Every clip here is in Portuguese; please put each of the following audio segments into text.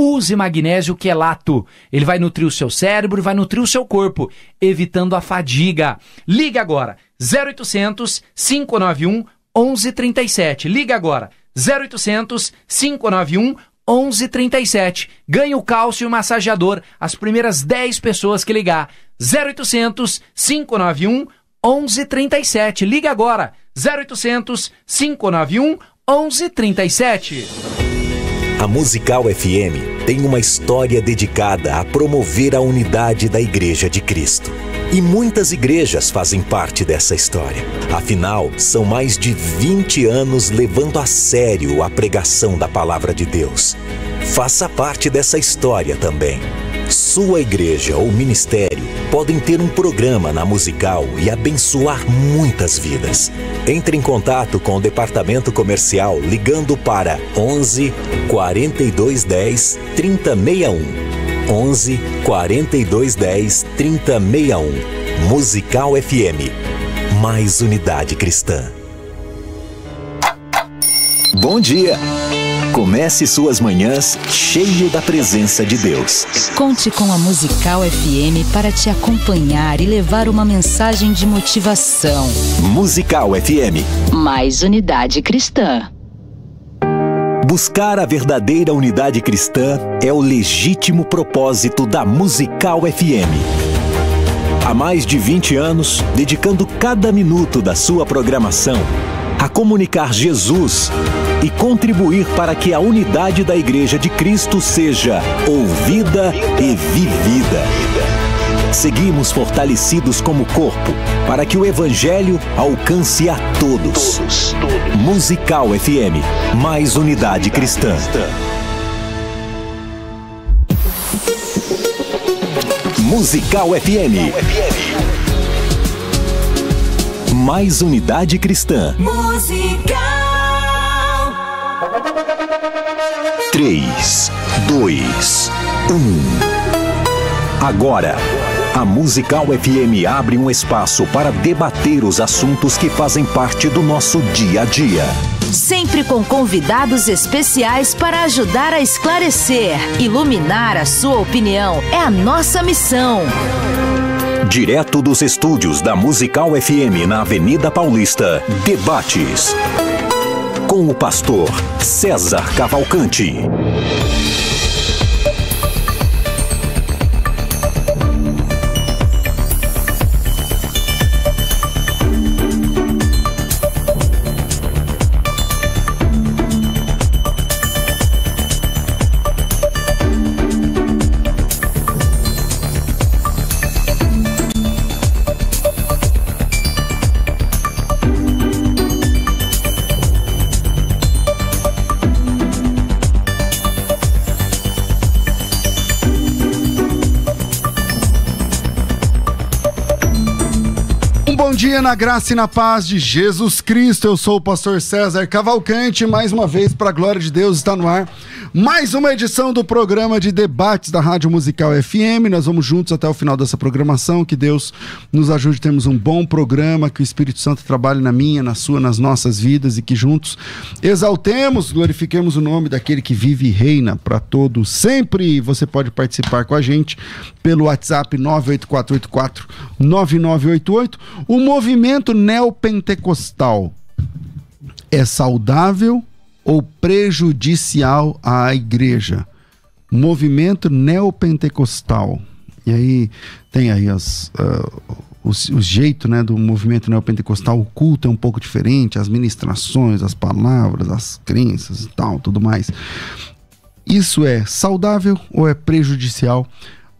Use magnésio quelato. É Ele vai nutrir o seu cérebro, vai nutrir o seu corpo, evitando a fadiga. Ligue agora 0800 591 1137. Ligue agora 0800 591 1137. Ganhe o cálcio e o massageador as primeiras 10 pessoas que ligar. 0800 591 1137. Ligue agora 0800 591 1137. A Musical FM tem uma história dedicada a promover a unidade da Igreja de Cristo. E muitas igrejas fazem parte dessa história. Afinal, são mais de 20 anos levando a sério a pregação da palavra de Deus. Faça parte dessa história também. Sua igreja ou ministério podem ter um programa na musical e abençoar muitas vidas. Entre em contato com o departamento comercial ligando para 11 4210 3061. 11 4210 3061. Musical FM. Mais unidade cristã. Bom dia! Comece suas manhãs cheio da presença de Deus. Conte com a Musical FM para te acompanhar e levar uma mensagem de motivação. Musical FM. Mais unidade cristã. Buscar a verdadeira unidade cristã é o legítimo propósito da Musical FM. Há mais de 20 anos, dedicando cada minuto da sua programação a comunicar Jesus e contribuir para que a unidade da Igreja de Cristo seja ouvida e vivida. Seguimos fortalecidos como corpo para que o Evangelho alcance a todos. todos, todos. Musical FM, mais unidade, cristã. cristã. Musical FM. Mais unidade cristã. Musical. 3, 2, 1. Agora, a Musical FM abre um espaço para debater os assuntos que fazem parte do nosso dia a dia. Sempre com convidados especiais para ajudar a esclarecer, iluminar a sua opinião. É a nossa missão. Direto dos estúdios da Musical FM na Avenida Paulista, debates com o pastor César Cavalcante. dia, na graça e na paz de Jesus Cristo. Eu sou o pastor César Cavalcante. Mais uma vez, para a glória de Deus, está no ar mais uma edição do programa de debates da Rádio Musical FM. Nós vamos juntos até o final dessa programação. Que Deus nos ajude. Temos um bom programa, que o Espírito Santo trabalhe na minha, na sua, nas nossas vidas e que juntos exaltemos, glorifiquemos o nome daquele que vive e reina para todos sempre. Você pode participar com a gente pelo WhatsApp 98484 9988. O movimento neopentecostal é saudável ou prejudicial à igreja. Movimento neopentecostal. E aí tem aí as, uh, o, o, jeito né, do movimento neopentecostal, o culto é um pouco diferente, as ministrações, as palavras, as crenças e tal, tudo mais. Isso é saudável ou é prejudicial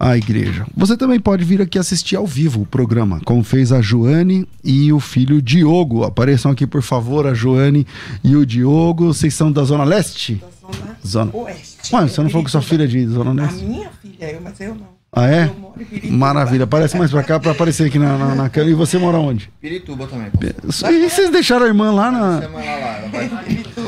a igreja. Você também pode vir aqui assistir ao vivo o programa, como fez a Joane e o filho Diogo. Apareçam aqui, por favor, a Joane e o Diogo. Vocês são da Zona Leste? Da Zona, Zona. Oeste. Ué, você não falou que sua filha é de Zona Leste? A minha filha, eu, mas eu não. Ah, é? Maravilha. Aparece mais pra cá pra aparecer aqui na, na, na câmera. E você mora onde? Pirituba também. E vocês deixaram a irmã lá na.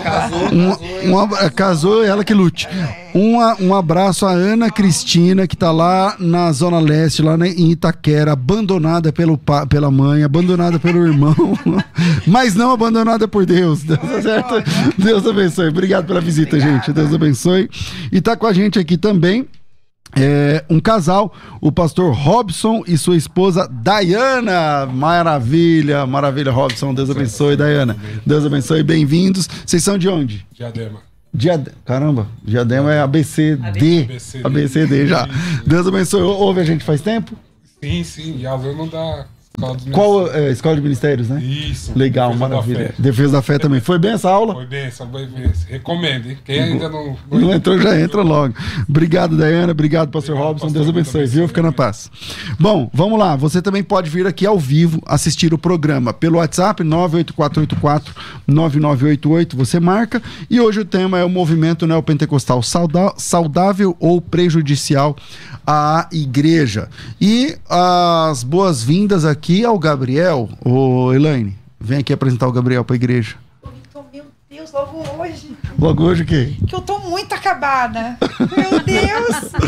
Casou, casou, casou, ela que lute. Um, um abraço à Ana Cristina, que tá lá na Zona Leste, lá em Itaquera, abandonada pelo pa, pela mãe, abandonada pelo irmão, mas não abandonada por Deus. Deus, tá certo? Deus abençoe. Obrigado pela visita, gente. Deus abençoe. E tá com a gente aqui também é, um casal, o pastor Robson e sua esposa Diana. Maravilha, maravilha, Robson. Deus abençoe, Diana. Deus abençoe, bem-vindos. Vocês são de onde? Diadema. Diade... Caramba, Diadema é ABCD. ABCD, ABCD já. Deus abençoe. Ouve a gente faz tempo? Sim, sim. Já aluno da Escola, Qual, é, Escola de Ministérios, né? Isso. Legal, defesa maravilha. Da defesa da fé também. Foi bem essa aula? Foi bem essa, foi bem. Recomendo, hein? Quem ainda não. Não, não entrou, já entra logo. Obrigado, Dayana. Obrigado, pastor Obrigado, Robson. Pastor Deus abençoe, abençoe, viu? Fica na paz. Bom, vamos lá. Você também pode vir aqui ao vivo assistir o programa pelo WhatsApp 98484-9988. Você marca. E hoje o tema é o movimento neopentecostal saudável ou prejudicial à igreja. E as boas-vindas aqui aqui ao é Gabriel, ô Elaine, vem aqui apresentar o Gabriel para a igreja. meu Deus, logo hoje. Logo hoje o quê? Que eu tô muito acabada. Meu Deus!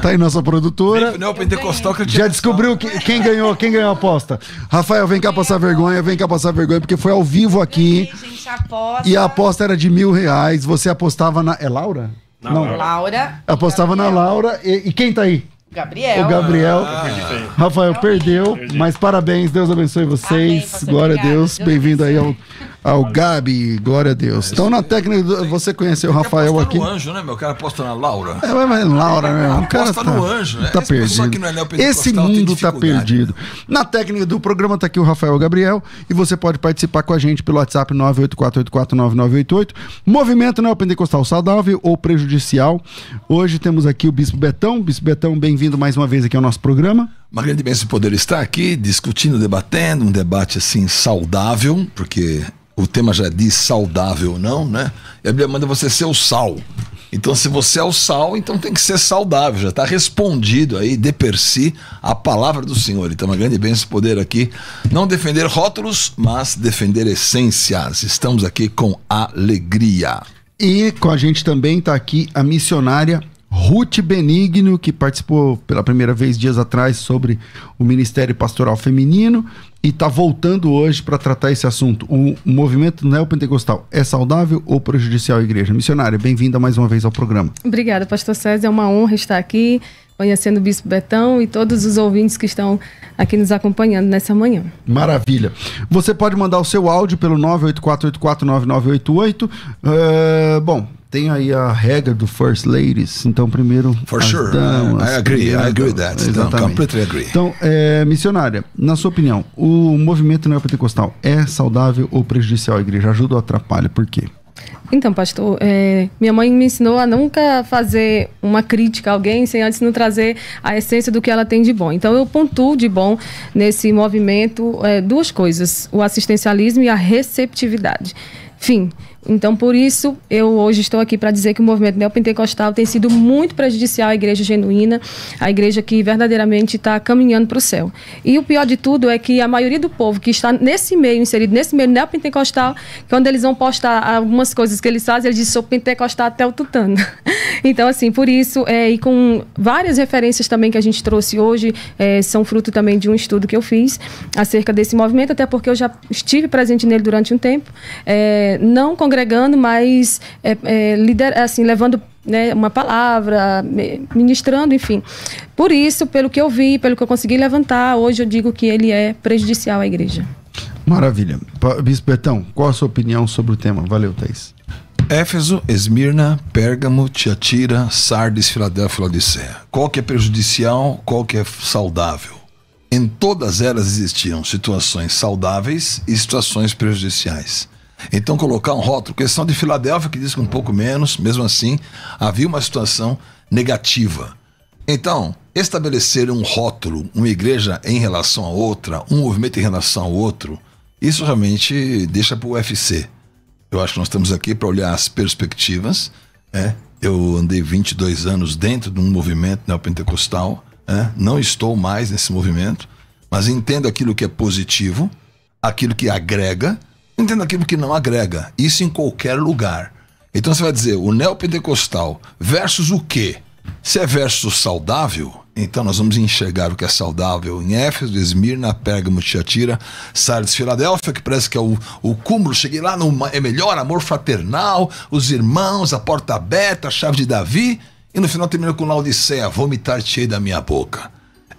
Tá aí nossa produtora. Não, pentecostal que eu tinha Já descobriu que- quem ganhou, quem ganhou a aposta. Rafael, vem cá passar vergonha, vem cá passar vergonha, porque foi ao vivo aqui. gente, aposta. E a aposta era de mil reais. Você apostava na. É Laura? Não. Laura. Apostava na Laura. E, e quem tá aí? Gabriel. O Gabriel. Ah. Rafael perdeu, mas parabéns. Deus abençoe vocês. Amém, Glória a Deus. Deus Bem-vindo aí ao ah, o Gabi, glória a Deus. Então, na técnica, do, você conheceu o Rafael aqui. no anjo, né, meu? cara aposta na Laura. É, mas Laura, né? O cara aposta tá, no anjo, né? Tá é Esse perdido. É Esse mundo tá perdido. Na técnica do programa tá aqui o Rafael Gabriel e você pode participar com a gente pelo WhatsApp 984849988. Movimento neopentecostal saudável ou prejudicial. Hoje temos aqui o Bispo Betão. Bispo Betão, bem-vindo mais uma vez aqui ao nosso programa. Uma grande bênção poder estar aqui discutindo, debatendo, um debate assim saudável, porque o tema já diz saudável, ou não, né? E a Bíblia manda você ser o sal. Então, se você é o sal, então tem que ser saudável. Já está respondido aí, de per si, a palavra do Senhor. Então, uma grande bênção poder aqui não defender rótulos, mas defender essências. Estamos aqui com alegria. E com a gente também está aqui a missionária Ruth Benigno, que participou pela primeira vez dias atrás sobre o Ministério Pastoral Feminino e está voltando hoje para tratar esse assunto. O movimento neopentecostal é saudável ou prejudicial à igreja? Missionária, bem-vinda mais uma vez ao programa. Obrigada, pastor César. É uma honra estar aqui, conhecendo o bispo Betão e todos os ouvintes que estão aqui nos acompanhando nessa manhã. Maravilha. Você pode mandar o seu áudio pelo 984849988. Uh, eh, bom, tem aí a regra do first ladies, então primeiro For as sure. damas. I agree, I agree with that. Exatamente. Não, completely agree. Então, é, missionária, na sua opinião, o movimento neopentecostal é saudável ou prejudicial à igreja? Ajuda ou atrapalha? Por quê? Então, pastor, é, minha mãe me ensinou a nunca fazer uma crítica a alguém sem antes não trazer a essência do que ela tem de bom. Então, eu pontuo de bom nesse movimento é, duas coisas: o assistencialismo e a receptividade. Fim, então, por isso, eu hoje estou aqui para dizer que o movimento neopentecostal tem sido muito prejudicial à igreja genuína, à igreja que verdadeiramente está caminhando para o céu. E o pior de tudo é que a maioria do povo que está nesse meio, inserido nesse meio neopentecostal, quando eles vão postar algumas coisas que eles fazem, eles dizem, sou pentecostal até o tutano. então, assim, por isso, é, e com várias referências também que a gente trouxe hoje, é, são fruto também de um estudo que eu fiz acerca desse movimento, até porque eu já estive presente nele durante um tempo. É, não congresso congregando, mas é, é, lider, assim, levando né, uma palavra, ministrando, enfim. Por isso, pelo que eu vi, pelo que eu consegui levantar, hoje eu digo que ele é prejudicial à igreja. Maravilha. Bispo Betão, qual a sua opinião sobre o tema? Valeu, Thaís. Éfeso, Esmirna, Pérgamo, Tiatira, Sardes, Filadélfia, Odisséia. Qual que é prejudicial, qual que é saudável? Em todas elas existiam situações saudáveis e situações prejudiciais. Então colocar um rótulo, questão de Filadélfia que diz que um pouco menos, mesmo assim, havia uma situação negativa. Então, estabelecer um rótulo, uma igreja em relação a outra, um movimento em relação ao outro, isso realmente deixa para o UFC. Eu acho que nós estamos aqui para olhar as perspectivas. É, eu andei 22 anos dentro de um movimento neopentecostal, é, não estou mais nesse movimento, mas entendo aquilo que é positivo, aquilo que agrega Entenda aquilo que não agrega. Isso em qualquer lugar. Então você vai dizer, o neopentecostal versus o quê? Se é versus saudável, então nós vamos enxergar o que é saudável em Éfeso, Esmirna, Pérgamo, Tiatira, Sardes, Filadélfia, que parece que é o, o cúmulo. Cheguei lá, no, é melhor, amor fraternal, os irmãos, a porta aberta, a chave de Davi, e no final termina com Laodiceia, vomitar te da minha boca.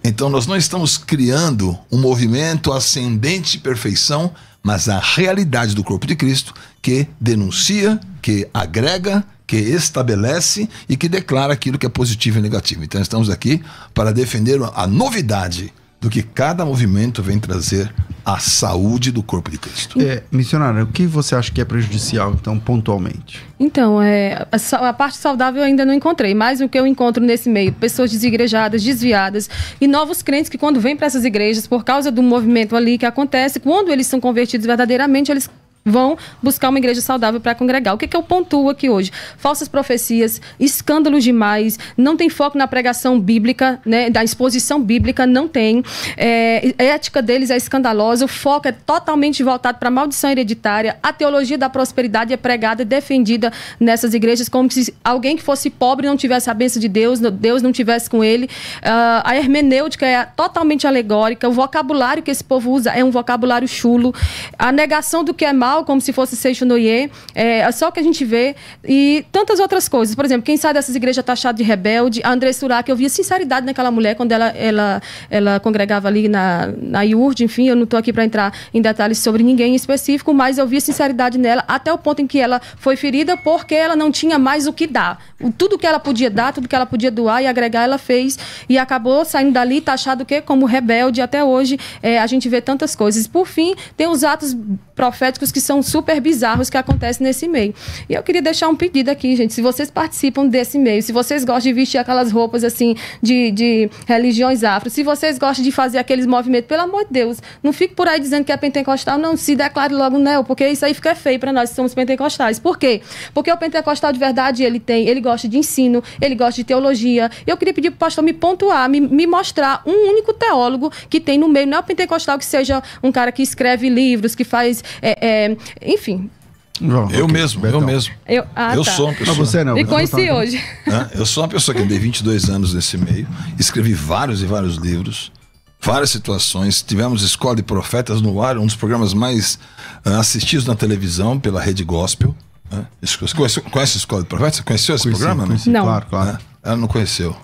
Então nós não estamos criando um movimento ascendente de perfeição, mas a realidade do corpo de Cristo que denuncia, que agrega, que estabelece e que declara aquilo que é positivo e negativo. Então estamos aqui para defender a novidade do que cada movimento vem trazer à saúde do corpo de Cristo. É, missionária, o que você acha que é prejudicial, então, pontualmente? Então, é, a, a, parte saudável eu ainda não encontrei, mas o que eu encontro nesse meio, pessoas desigrejadas, desviadas e novos crentes que quando vêm para essas igrejas, por causa do movimento ali que acontece, quando eles são convertidos verdadeiramente, eles vão buscar uma igreja saudável para congregar. O que, é que eu pontuo aqui hoje? Falsas profecias, escândalos demais, não tem foco na pregação bíblica, né, da exposição bíblica, não tem. É, a ética deles é escandalosa, o foco é totalmente voltado para maldição hereditária. A teologia da prosperidade é pregada e defendida nessas igrejas como se alguém que fosse pobre não tivesse a bênção de Deus, Deus não tivesse com ele. Uh, a hermenêutica é totalmente alegórica, o vocabulário que esse povo usa é um vocabulário chulo. A negação do que é mal como se fosse Seixo Noie, é, é só o que a gente vê, e tantas outras coisas. Por exemplo, quem sai dessas igrejas tá taxado de rebelde, a André que eu via sinceridade naquela mulher quando ela, ela, ela congregava ali na, na IURD, enfim, eu não estou aqui para entrar em detalhes sobre ninguém em específico, mas eu via sinceridade nela até o ponto em que ela foi ferida porque ela não tinha mais o que dar. Tudo que ela podia dar, tudo que ela podia doar e agregar, ela fez e acabou saindo dali taxado tá o quê? Como rebelde. Até hoje é, a gente vê tantas coisas. Por fim, tem os atos proféticos que são super bizarros que acontecem nesse meio. E eu queria deixar um pedido aqui, gente. Se vocês participam desse meio, se vocês gostam de vestir aquelas roupas assim de, de religiões afro, se vocês gostam de fazer aqueles movimentos, pelo amor de Deus, não fique por aí dizendo que é pentecostal, não. Se declare logo não, porque isso aí fica feio para nós que somos pentecostais. Por quê? Porque o pentecostal de verdade ele tem, ele gosta de ensino, ele gosta de teologia. Eu queria pedir pro pastor me pontuar, me, me mostrar um único teólogo que tem no meio, não é o pentecostal que seja um cara que escreve livros, que faz. É, é, é, enfim, eu, okay. mesmo, eu mesmo, eu ah, eu tá. sou uma pessoa. Não, você não. Me conheci hoje. Eu sou uma pessoa que andei 22 anos nesse meio, escrevi vários e vários livros, várias situações. Tivemos Escola de Profetas no ar, um dos programas mais assistidos na televisão pela Rede Gospel. Conhece, conhece a Escola de Profetas? Conheceu esse conheci, programa? Né? Conheci, não? Claro, claro. Ela não conheceu.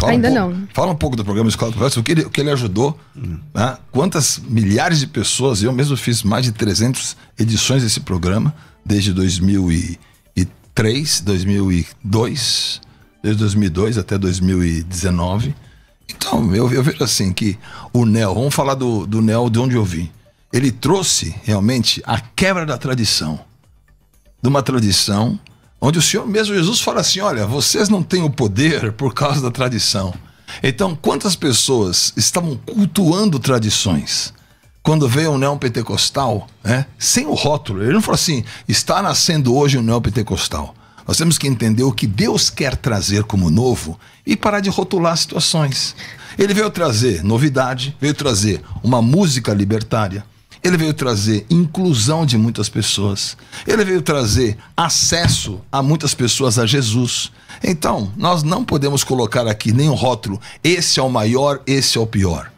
Fala Ainda um pouco, não. Fala um pouco do programa Escola Professor, o que ele, o que ele ajudou, hum. né? quantas milhares de pessoas, eu mesmo fiz mais de 300 edições desse programa, desde 2003, 2002, desde 2002 até 2019. Então, eu, eu vejo assim que o Neo, vamos falar do, do Neo de onde eu vim. Ele trouxe realmente a quebra da tradição, de uma tradição onde o Senhor mesmo Jesus fala assim: olha, vocês não têm o poder por causa da tradição. Então, quantas pessoas estavam cultuando tradições? Quando veio o neopentecostal, né? sem o rótulo, ele não falou assim, está nascendo hoje o neopentecostal. Nós temos que entender o que Deus quer trazer como novo e parar de rotular situações. Ele veio trazer novidade, veio trazer uma música libertária, ele veio trazer inclusão de muitas pessoas. Ele veio trazer acesso a muitas pessoas a Jesus. Então, nós não podemos colocar aqui nenhum rótulo, esse é o maior, esse é o pior.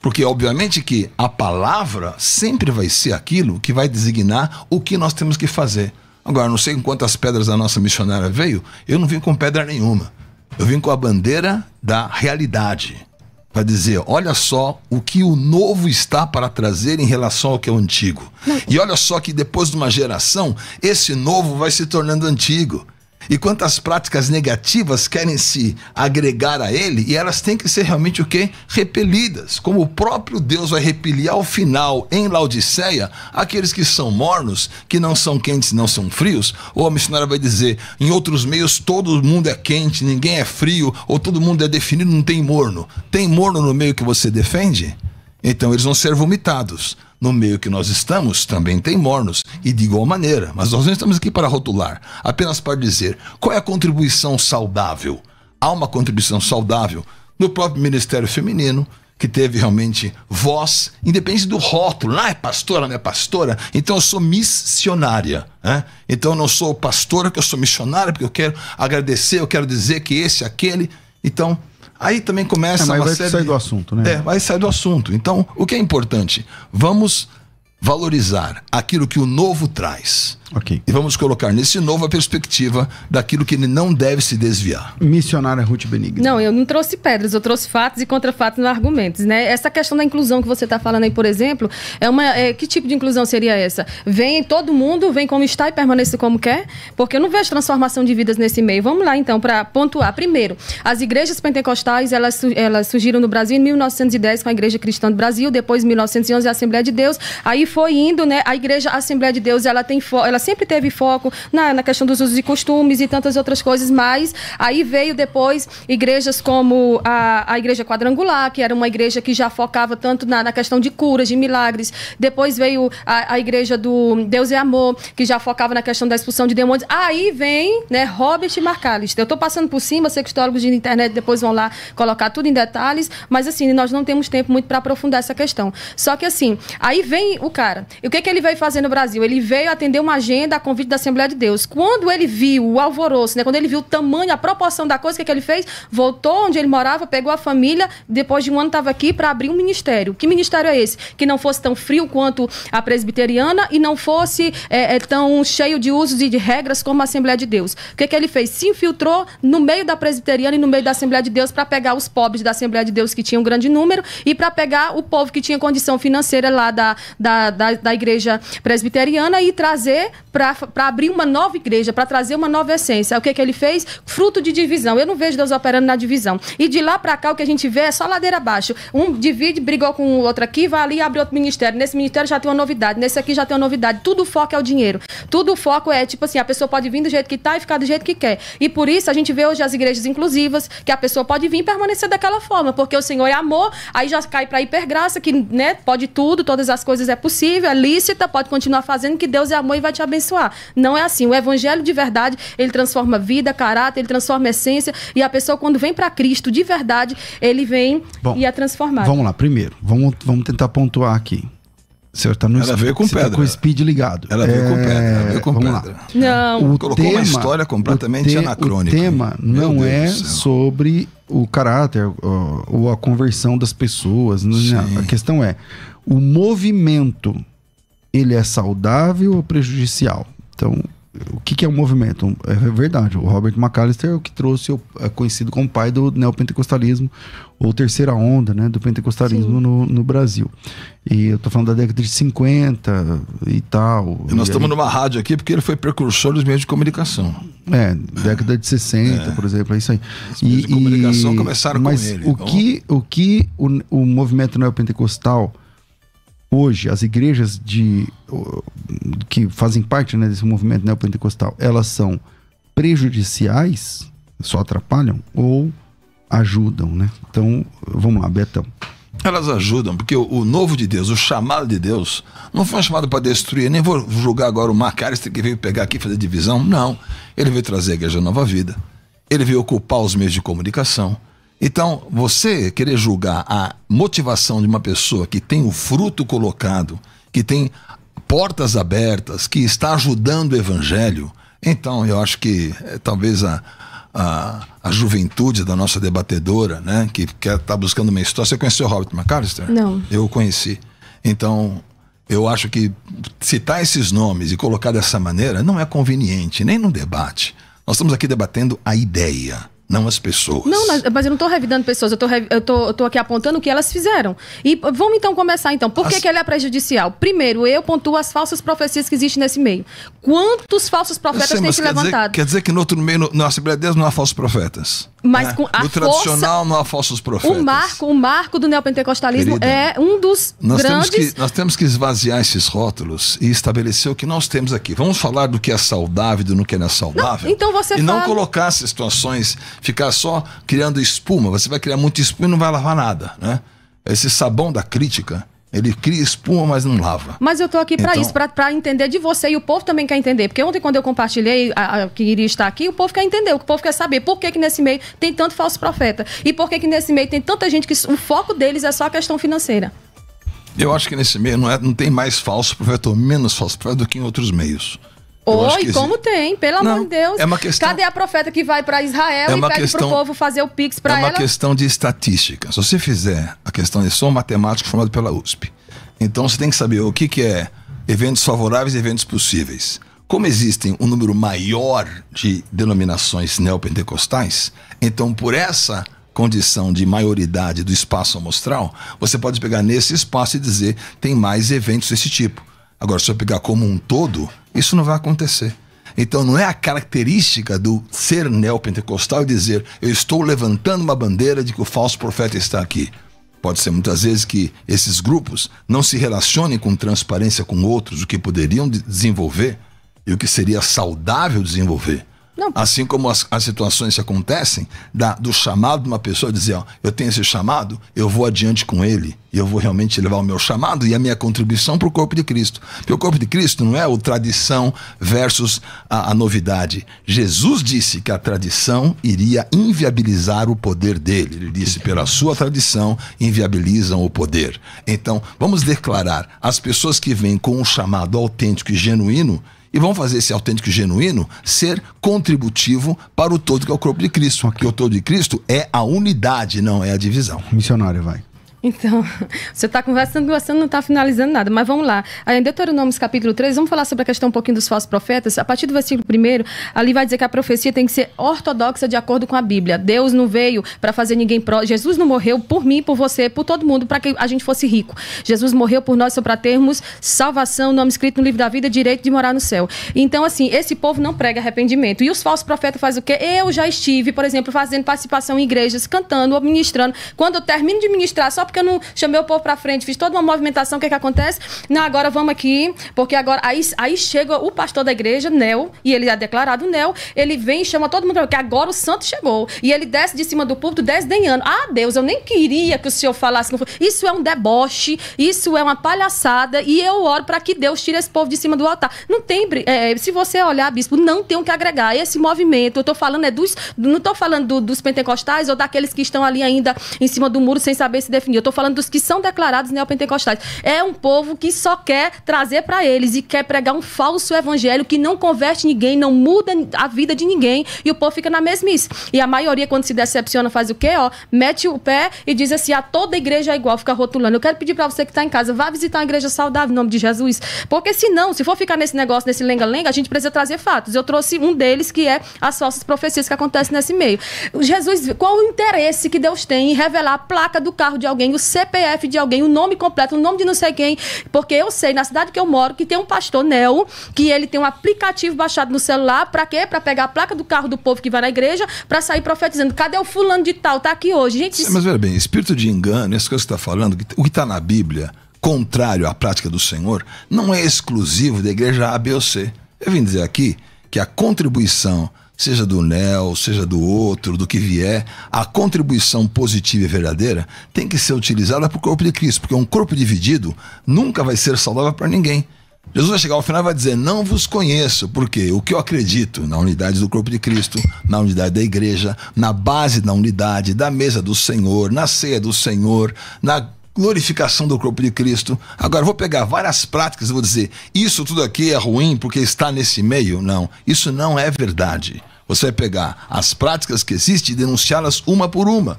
Porque, obviamente, que a palavra sempre vai ser aquilo que vai designar o que nós temos que fazer. Agora, não sei quantas pedras a nossa missionária veio, eu não vim com pedra nenhuma. Eu vim com a bandeira da realidade para dizer, olha só o que o novo está para trazer em relação ao que é o antigo. E olha só que depois de uma geração, esse novo vai se tornando antigo e quantas práticas negativas querem se agregar a ele e elas têm que ser realmente o quê? Repelidas. Como o próprio Deus vai repelir ao final em Laodiceia aqueles que são mornos, que não são quentes, não são frios, ou a missionária vai dizer, em outros meios todo mundo é quente, ninguém é frio, ou todo mundo é definido, não tem morno. Tem morno no meio que você defende? Então eles vão ser vomitados no meio que nós estamos, também tem mornos, e de igual maneira, mas nós não estamos aqui para rotular, apenas para dizer qual é a contribuição saudável. Há uma contribuição saudável no próprio Ministério Feminino, que teve realmente voz, independente do rótulo. Ah, é pastora, não é pastora? Então eu sou missionária. Né? Então eu não sou pastora, que eu sou missionária, porque eu quero agradecer, eu quero dizer que esse, aquele. Então, Aí também começa é, mas uma vai série. do assunto, né? É, vai sair do assunto. Então, o que é importante? Vamos valorizar aquilo que o novo traz. E vamos colocar nesse novo a perspectiva daquilo que ele não deve se desviar. Missionária Ruth Benigno. Não, eu não trouxe pedras, eu trouxe fatos e contrafatos nos argumentos, né? Essa questão da inclusão que você está falando aí, por exemplo, é uma é, que tipo de inclusão seria essa? Vem todo mundo, vem como está e permanece como quer? Porque eu não vejo transformação de vidas nesse meio. Vamos lá então para pontuar. Primeiro, as igrejas pentecostais, elas elas surgiram no Brasil em 1910 com a Igreja Cristã do Brasil, depois em 1911 a Assembleia de Deus. Aí foi indo, né? A Igreja Assembleia de Deus, ela tem ela ela sempre teve foco na, na questão dos usos e costumes e tantas outras coisas, mas aí veio depois igrejas como a, a Igreja Quadrangular, que era uma igreja que já focava tanto na, na questão de curas, de milagres. Depois veio a, a Igreja do Deus é Amor, que já focava na questão da expulsão de demônios. Aí vem né, Robert McAllister. Eu estou passando por cima, sei que de internet depois vão lá colocar tudo em detalhes, mas assim, nós não temos tempo muito para aprofundar essa questão. Só que assim, aí vem o cara. E o que, que ele veio fazer no Brasil? Ele veio atender uma agenda a convite da Assembleia de Deus. Quando ele viu o alvoroço, né, quando ele viu o tamanho, a proporção da coisa, que, é que ele fez? Voltou onde ele morava, pegou a família, depois de um ano estava aqui para abrir um ministério. Que ministério é esse? Que não fosse tão frio quanto a presbiteriana e não fosse é, é, tão cheio de usos e de regras como a Assembleia de Deus. O que, é que ele fez? Se infiltrou no meio da presbiteriana e no meio da Assembleia de Deus para pegar os pobres da Assembleia de Deus, que tinha um grande número, e para pegar o povo que tinha condição financeira lá da, da, da, da igreja presbiteriana e trazer para abrir uma nova igreja, para trazer uma nova essência. O que, que ele fez? Fruto de divisão. Eu não vejo Deus operando na divisão. E de lá para cá, o que a gente vê é só ladeira abaixo. Um divide, brigou com o outro aqui, vai ali e abre outro ministério. Nesse ministério já tem uma novidade, nesse aqui já tem uma novidade. Tudo o foco é o dinheiro. Tudo o foco é, tipo assim, a pessoa pode vir do jeito que está e ficar do jeito que quer. E por isso a gente vê hoje as igrejas inclusivas, que a pessoa pode vir e permanecer daquela forma, porque o Senhor é amor, aí já cai para hipergraça, que né, pode tudo, todas as coisas é possível, é lícita, pode continuar fazendo, que Deus é amor e vai te abençoar abençoar. Não é assim. O evangelho de verdade, ele transforma vida, caráter, ele transforma essência. E a pessoa, quando vem para Cristo de verdade, ele vem Bom, e é transformado. Vamos lá, primeiro, vamos, vamos tentar pontuar aqui. O senhor está no ela veio com pedra. Tá com o speed ligado. Ela veio com é, pedra. Ela veio com Vamos pedra. Lá. Não. O Colocou tema, uma história completamente o te... anacrônica. O tema não é sobre o caráter ou a conversão das pessoas. É a questão é o movimento ele é saudável ou prejudicial? Então, o que, que é um movimento? É verdade, o Robert McAllister é o que trouxe, o, é conhecido como pai do neopentecostalismo, ou terceira onda né, do pentecostalismo no, no, Brasil. E eu tô falando da década de 50 e tal. E nós e estamos aí... numa rádio aqui porque ele foi precursor dos meios de comunicação. É, década de 60, é. por exemplo, é isso aí. Os meios e, de comunicação e... começaram mas com ele. O então... que o, que o, o movimento neopentecostal... pentecostal hoje as igrejas de que fazem parte né, desse movimento neopentecostal, elas são prejudiciais, só atrapalham ou ajudam, né? Então, vamos lá, Betão. Elas ajudam, porque o, o, novo de Deus, o chamado de Deus, não foi um chamado para destruir. Nem vou julgar agora o Macarister que veio pegar aqui e fazer divisão. Não. Ele veio trazer a igreja nova vida. Ele veio ocupar os meios de comunicação. Então, você querer julgar a motivação de uma pessoa que tem o fruto colocado, que tem portas abertas, que está ajudando o evangelho, então eu acho que é, talvez a, a, a, juventude da nossa debatedora, né, que está buscando uma história. Você conheceu Robert McAllister? Não. Eu conheci. Então, eu acho que citar esses nomes e colocar dessa maneira não é conveniente, nem no debate. Nós estamos aqui debatendo a ideia não as pessoas. Não, mas eu não estou revidando pessoas, eu estou eu tô, tô aqui apontando o que elas fizeram. E vamos então começar então. Por que, as... que ela é prejudicial? Primeiro, eu pontuo as falsas profecias que existem nesse meio. Quantos falsos profetas sei, têm se levantado? Dizer, quer dizer que no outro meio, na Assembleia de Deus, não há falsos profetas. Mas né? com a No tradicional força, não há falsos profetas. O marco, o marco do neopentecostalismo Querida, é um dos nós grandes... Temos que, nós temos que esvaziar esses rótulos e estabelecer o que nós temos aqui. Vamos falar do que é saudável e do que não é saudável. Não, então você E fala... não colocar situações ficar só criando espuma. Você vai criar muita espuma e não vai lavar nada, né? Esse sabão da crítica, ele cria espuma, mas não lava. Mas eu estou aqui para então... isso, para entender de você e o povo também quer entender. Porque ontem, quando eu compartilhei a, a, que iria estar aqui, o povo quer entender, o povo quer saber por que, que nesse meio tem tanto falso profeta. E por que, que nesse meio tem tanta gente que o foco deles é só a questão financeira. Eu acho que nesse meio não, é, não tem mais falso profeta ou menos falso profeta do que em outros meios. Oi, que... como tem, pelo não, amor de Deus. É uma questão... Cadê a profeta que vai para Israel é e pede questão... para o povo fazer o Pix para ela? É uma ela? questão de estatística. Se você fizer a questão de som matemático formado pela USP, então você tem que saber o que, que é eventos favoráveis e eventos possíveis. Como existem um número maior de denominações neopentecostais, então por essa condição de maioridade do espaço amostral, você pode pegar nesse espaço e dizer tem mais eventos desse tipo. Agora, se eu pegar como um todo, isso não vai acontecer. Então, não é a característica do ser neopentecostal dizer eu estou levantando uma bandeira de que o falso profeta está aqui. Pode ser muitas vezes que esses grupos não se relacionem com transparência com outros, o que poderiam desenvolver e o que seria saudável desenvolver. Não. Assim como as, as situações se acontecem, da, do chamado de uma pessoa dizer, ó, eu tenho esse chamado, eu vou adiante com ele, e eu vou realmente levar o meu chamado e a minha contribuição para o corpo de Cristo. Porque o corpo de Cristo não é o tradição versus a, a novidade. Jesus disse que a tradição iria inviabilizar o poder dele. Ele disse, pela sua tradição, inviabilizam o poder. Então, vamos declarar, as pessoas que vêm com um chamado autêntico e genuíno, e vamos fazer esse autêntico e genuíno ser contributivo para o todo que é o corpo de Cristo. Porque o todo de Cristo é a unidade, não é a divisão. Missionário, vai. Então, você está conversando, conversando, não está finalizando nada, mas vamos lá. Aí, em Deuteronômios capítulo 3, vamos falar sobre a questão um pouquinho dos falsos profetas. A partir do versículo 1, ali vai dizer que a profecia tem que ser ortodoxa de acordo com a Bíblia. Deus não veio para fazer ninguém pró. Jesus não morreu por mim, por você, por todo mundo, para que a gente fosse rico. Jesus morreu por nós só para termos salvação, nome escrito no livro da vida, direito de morar no céu. Então, assim, esse povo não prega arrependimento. E os falsos profetas fazem o quê? Eu já estive, por exemplo, fazendo participação em igrejas, cantando ministrando. Quando eu termino de ministrar, só porque eu não chamei o povo para frente, fiz toda uma movimentação, o que é que acontece? Não, agora vamos aqui, porque agora aí, aí chega o pastor da igreja, Nel, e ele é declarado Nel, ele vem e chama todo mundo, que agora o santo chegou. E ele desce de cima do púlpito desdenhando. Ah, Deus, eu nem queria que o senhor falasse. Isso é um deboche, isso é uma palhaçada, e eu oro para que Deus tire esse povo de cima do altar. Não tem, é, se você olhar, bispo, não tem o que agregar. Esse movimento, eu tô falando é dos, não tô falando do, dos pentecostais ou daqueles que estão ali ainda em cima do muro sem saber se definir eu estou falando dos que são declarados neopentecostais. É um povo que só quer trazer para eles e quer pregar um falso evangelho que não converte ninguém, não muda a vida de ninguém e o povo fica na mesmice. E a maioria, quando se decepciona, faz o quê? Ó, mete o pé e diz assim: a toda igreja é igual, fica rotulando. Eu quero pedir para você que está em casa, vá visitar uma igreja saudável em nome de Jesus. Porque se não, se for ficar nesse negócio, nesse lenga-lenga, a gente precisa trazer fatos. Eu trouxe um deles que é as falsas profecias que acontecem nesse meio. Jesus, qual o interesse que Deus tem em revelar a placa do carro de alguém? alguém, o CPF de alguém, o nome completo, o nome de não sei quem, porque eu sei, na cidade que eu moro, que tem um pastor Neo, que ele tem um aplicativo baixado no celular, para quê? Para pegar a placa do carro do povo que vai na igreja, para sair profetizando. Cadê o fulano de tal? Tá aqui hoje. Gente, Mas veja bem, espírito de engano, essas coisas que você está falando, o que está na Bíblia, contrário à prática do Senhor, não é exclusivo da igreja A, B ou C. Eu vim dizer aqui que a contribuição seja do NEL, seja do outro, do que vier, a contribuição positiva e verdadeira tem que ser utilizada para o corpo de Cristo, porque um corpo dividido nunca vai ser saudável para ninguém. Jesus vai chegar ao final e vai dizer: Não vos conheço, porque o que eu acredito na unidade do corpo de Cristo, na unidade da igreja, na base da unidade, da mesa do Senhor, na ceia do Senhor, na glorificação do corpo de Cristo. Agora, vou pegar várias práticas e vou dizer: isso tudo aqui é ruim porque está nesse meio? Não, isso não é verdade. Você vai pegar as práticas que existem e denunciá-las uma por uma.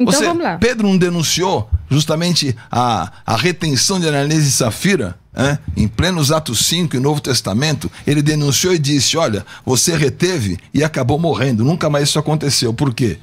Então Você, vamos lá. Pedro não denunciou justamente a, a retenção de Ananias e Safira? Hein? Né? Em plenos Atos 5 e Novo Testamento, ele denunciou e disse: Olha, você reteve e acabou morrendo. Nunca mais isso aconteceu. Por quê?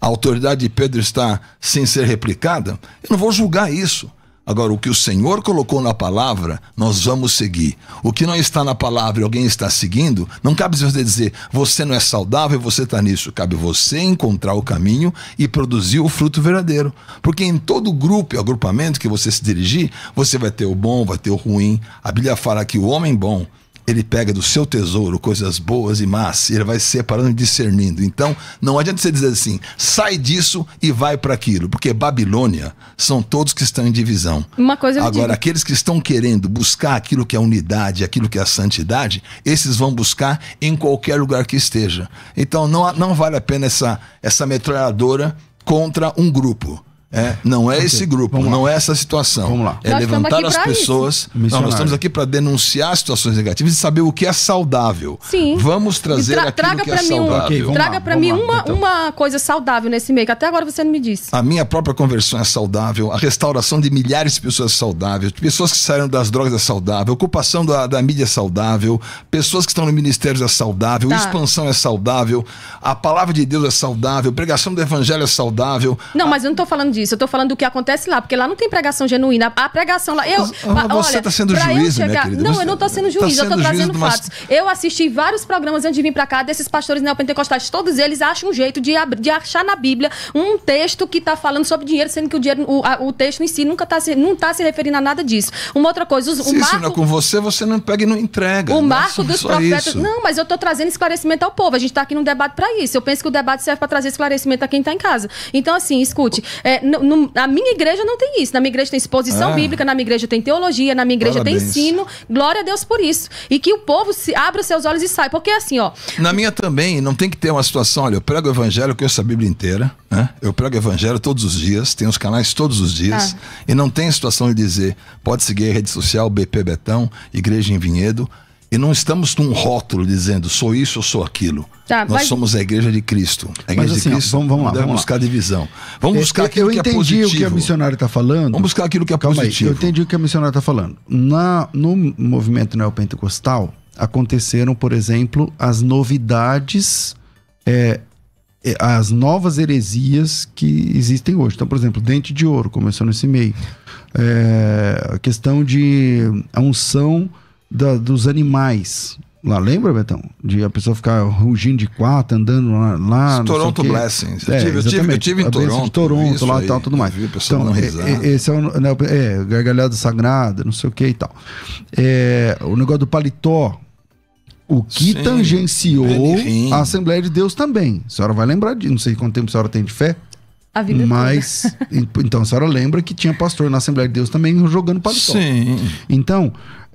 a autoridade de Pedro está sem ser replicada, eu não vou julgar isso. Agora, o que o Senhor colocou na palavra, nós vamos seguir. O que não está na palavra e alguém está seguindo, não cabe você dizer, você não é saudável, você está nisso. Cabe você encontrar o caminho e produzir o fruto verdadeiro. Porque em todo grupo e agrupamento que você se dirigir, você vai ter o bom, vai ter o ruim. A Bíblia fala que o homem bom ele pega do seu tesouro coisas boas e más, e ele vai separando e discernindo. Então, não adianta você dizer assim, sai disso e vai para aquilo, porque Babilônia são todos que estão em divisão. Uma coisa Agora, aqueles que estão querendo buscar aquilo que é unidade, aquilo que é santidade, esses vão buscar em qualquer lugar que esteja. Então, não, não vale a pena essa, essa metralhadora contra um grupo é, não é okay. esse grupo, Vamos não lá. é essa situação. Vamos lá. É nós levantar as pessoas. Não, nós estamos aqui para denunciar situações negativas e saber o que é saudável. Sim. Vamos trazer tra traga aquilo que é saudável. Um, okay, traga para mim uma, então. uma coisa saudável nesse meio, que até agora você não me disse. A minha própria conversão é saudável, a restauração de milhares de pessoas é saudável, pessoas que saíram das drogas é saudável, ocupação da, da mídia é saudável, pessoas que estão no ministério é saudável, tá. expansão é saudável, a palavra de Deus é saudável, pregação do evangelho é saudável. Não, a... mas eu não estou falando disso disso. Eu tô falando do que acontece lá, porque lá não tem pregação genuína. A pregação lá. Eu, ah, você olha, tá sendo juiz, eu né, chegar... Não, eu não tô sendo juiz, tá eu tô trazendo uma... fatos. Eu assisti vários programas antes de vir para cá desses pastores neopentecostais. Todos eles acham um jeito de, de achar na Bíblia um texto que tá falando sobre dinheiro, sendo que o dinheiro, o, a, o texto em si nunca tá se, não tá se referindo a nada disso. Uma outra coisa, os, se o marco... isso não é com você, você não pega e não entrega. O né? marco dos profetas. Isso. Não, mas eu tô trazendo esclarecimento ao povo. A gente tá aqui num debate para isso. Eu penso que o debate serve para trazer esclarecimento a quem tá em casa. Então, assim, escute. É, na minha igreja não tem isso. Na minha igreja tem exposição ah. bíblica, na minha igreja tem teologia, na minha igreja Parabéns. tem ensino. Glória a Deus por isso. E que o povo se abra seus olhos e saia. Porque assim, ó. Na minha também, não tem que ter uma situação, olha, eu prego o evangelho, eu conheço a Bíblia inteira, né? Eu prego o evangelho todos os dias, tenho os canais todos os dias. Ah. E não tem situação de dizer, pode seguir a rede social BP Betão, Igreja em Vinhedo e não estamos num rótulo dizendo sou isso ou sou aquilo. Tá, Nós mas... somos a igreja de Cristo. A igreja assim, de Cristo vamos, vamos lá, vamos buscar lá. divisão. Vamos é, eu, buscar aquilo eu, que é positivo. Eu entendi o que a missionária está falando. Vamos buscar aquilo que é Calma positivo. Aí, eu entendi o que a missionária está falando. Na, no movimento neopentecostal, aconteceram, por exemplo, as novidades, é, é, as novas heresias que existem hoje. Então, por exemplo, dente de ouro começou nesse meio. É, a questão de a unção da, dos animais. Lá, lembra, Betão? De a pessoa ficar rugindo de quatro, andando lá. lá Toronto Blessings. É, eu, tive, eu, tive, eu tive em Toronto. De Toronto, lá e tal, tudo mais. Então, é, é, esse é, o, né, é gargalhada sagrada, não sei o que e tal. É, o negócio do paletó, o que Sim, tangenciou a Assembleia de Deus também. A senhora vai lembrar disso. Não sei quanto tempo a senhora tem de fé. A vida Mas, então a senhora lembra que tinha pastor na Assembleia de Deus também jogando paletó. Sim. Então,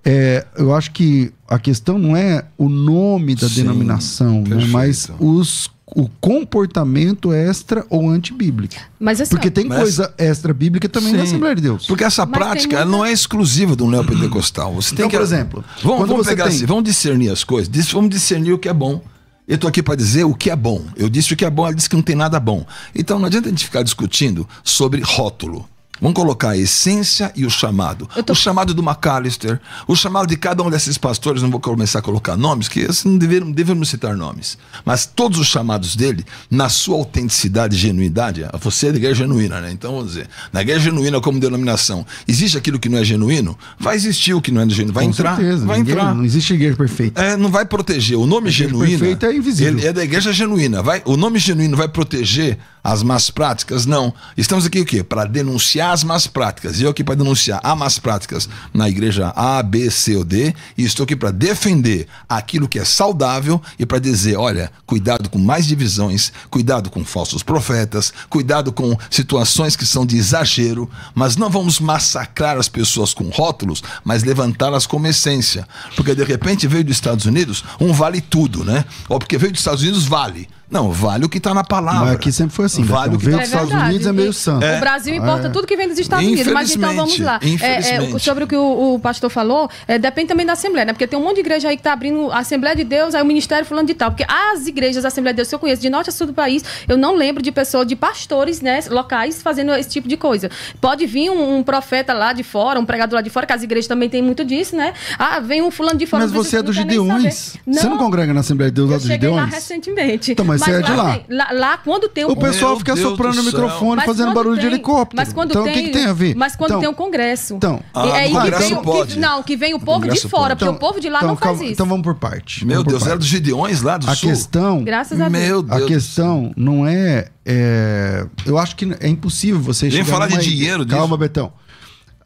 é, eu acho que a questão não é o nome da Sim, denominação, né? mas os o comportamento extra ou antibíblico. Mas assim, Porque tem mas... coisa extra bíblica também Sim. na Assembleia de Deus. Porque essa mas prática muita... não é exclusiva do neopentecostal. Você então, que... por exemplo, vamos, vamos pegar tem... assim, vamos discernir as coisas, vamos discernir o que é bom. Eu estou aqui para dizer o que é bom. Eu disse o que é bom, ela disse que não tem nada bom. Então não adianta a gente ficar discutindo sobre rótulo. Vamos colocar a essência e o chamado. Tô... O chamado do McAllister, o chamado de cada um desses pastores, não vou começar a colocar nomes, que assim, não devemos, devemos citar nomes. Mas todos os chamados dele, na sua autenticidade e genuidade, você é da igreja genuína, né? Então vamos dizer, na igreja genuína como denominação, existe aquilo que não é genuíno? Vai existir o que não é genuíno, vai Com entrar. Certeza, vai entrar. Não existe igreja perfeita. É, não vai proteger. O nome genuíno. Perfeito é invisível. é da igreja genuína. Vai, o nome genuíno vai proteger as más práticas. Não. Estamos aqui o quê? Para denunciar as más práticas. Eu aqui para denunciar as más práticas na igreja A, B, C ou D. E estou aqui para defender aquilo que é saudável e para dizer: olha, cuidado com mais divisões, cuidado com falsos profetas, cuidado com situações que são de exagero. Mas não vamos massacrar as pessoas com rótulos, mas levantá-las como essência. Porque de repente veio dos Estados Unidos um vale tudo, né? Ou porque veio dos Estados Unidos vale. Não, vale o que está na palavra. Mas aqui sempre foi assim. Né? Vale então. o que tá vem dos é Estados verdade. Unidos é meio santo. É. O Brasil é. importa é. tudo que vem dos Estados Unidos. Mas então vamos lá. É, é, sobre o que o, o pastor falou, depende também da Assembleia, né? Porque tem um monte de igreja aí que está abrindo a Assembleia de Deus, aí o Ministério falando de tal. Porque as igrejas da Assembleia de Deus que eu conheço, de norte a sul do país, eu não lembro de pessoas, de pastores né, locais fazendo esse tipo de coisa. Pode vir um, um profeta lá de fora, um pregador lá de fora, que as igrejas também tem muito disso, né? Ah, vem um fulano de fora. Mas você é dos Gideões. Você não congrega na Assembleia de Deus lá dos Gideões? Eu cheguei lá recentemente. Então, mas você é de lá. lá. lá. quando tem um... O pessoal Meu fica Deus soprando o microfone, mas fazendo barulho tem, de helicóptero. Mas quando então, tem, o que, que, tem a ver? Mas quando então, tem um então. congresso. Então, é ah, é aí que vem, o, pode. Que, não, que vem o povo de fora, pode. porque então, o povo de lá então, não faz isso. Então vamos por parte. Meu Deus, era dos Gideões lá do a sul? Questão, Graças a Deus. Meu Deus. A questão não é, é, Eu acho que é impossível você chegar... Nem falar de dinheiro disso. Calma, Betão.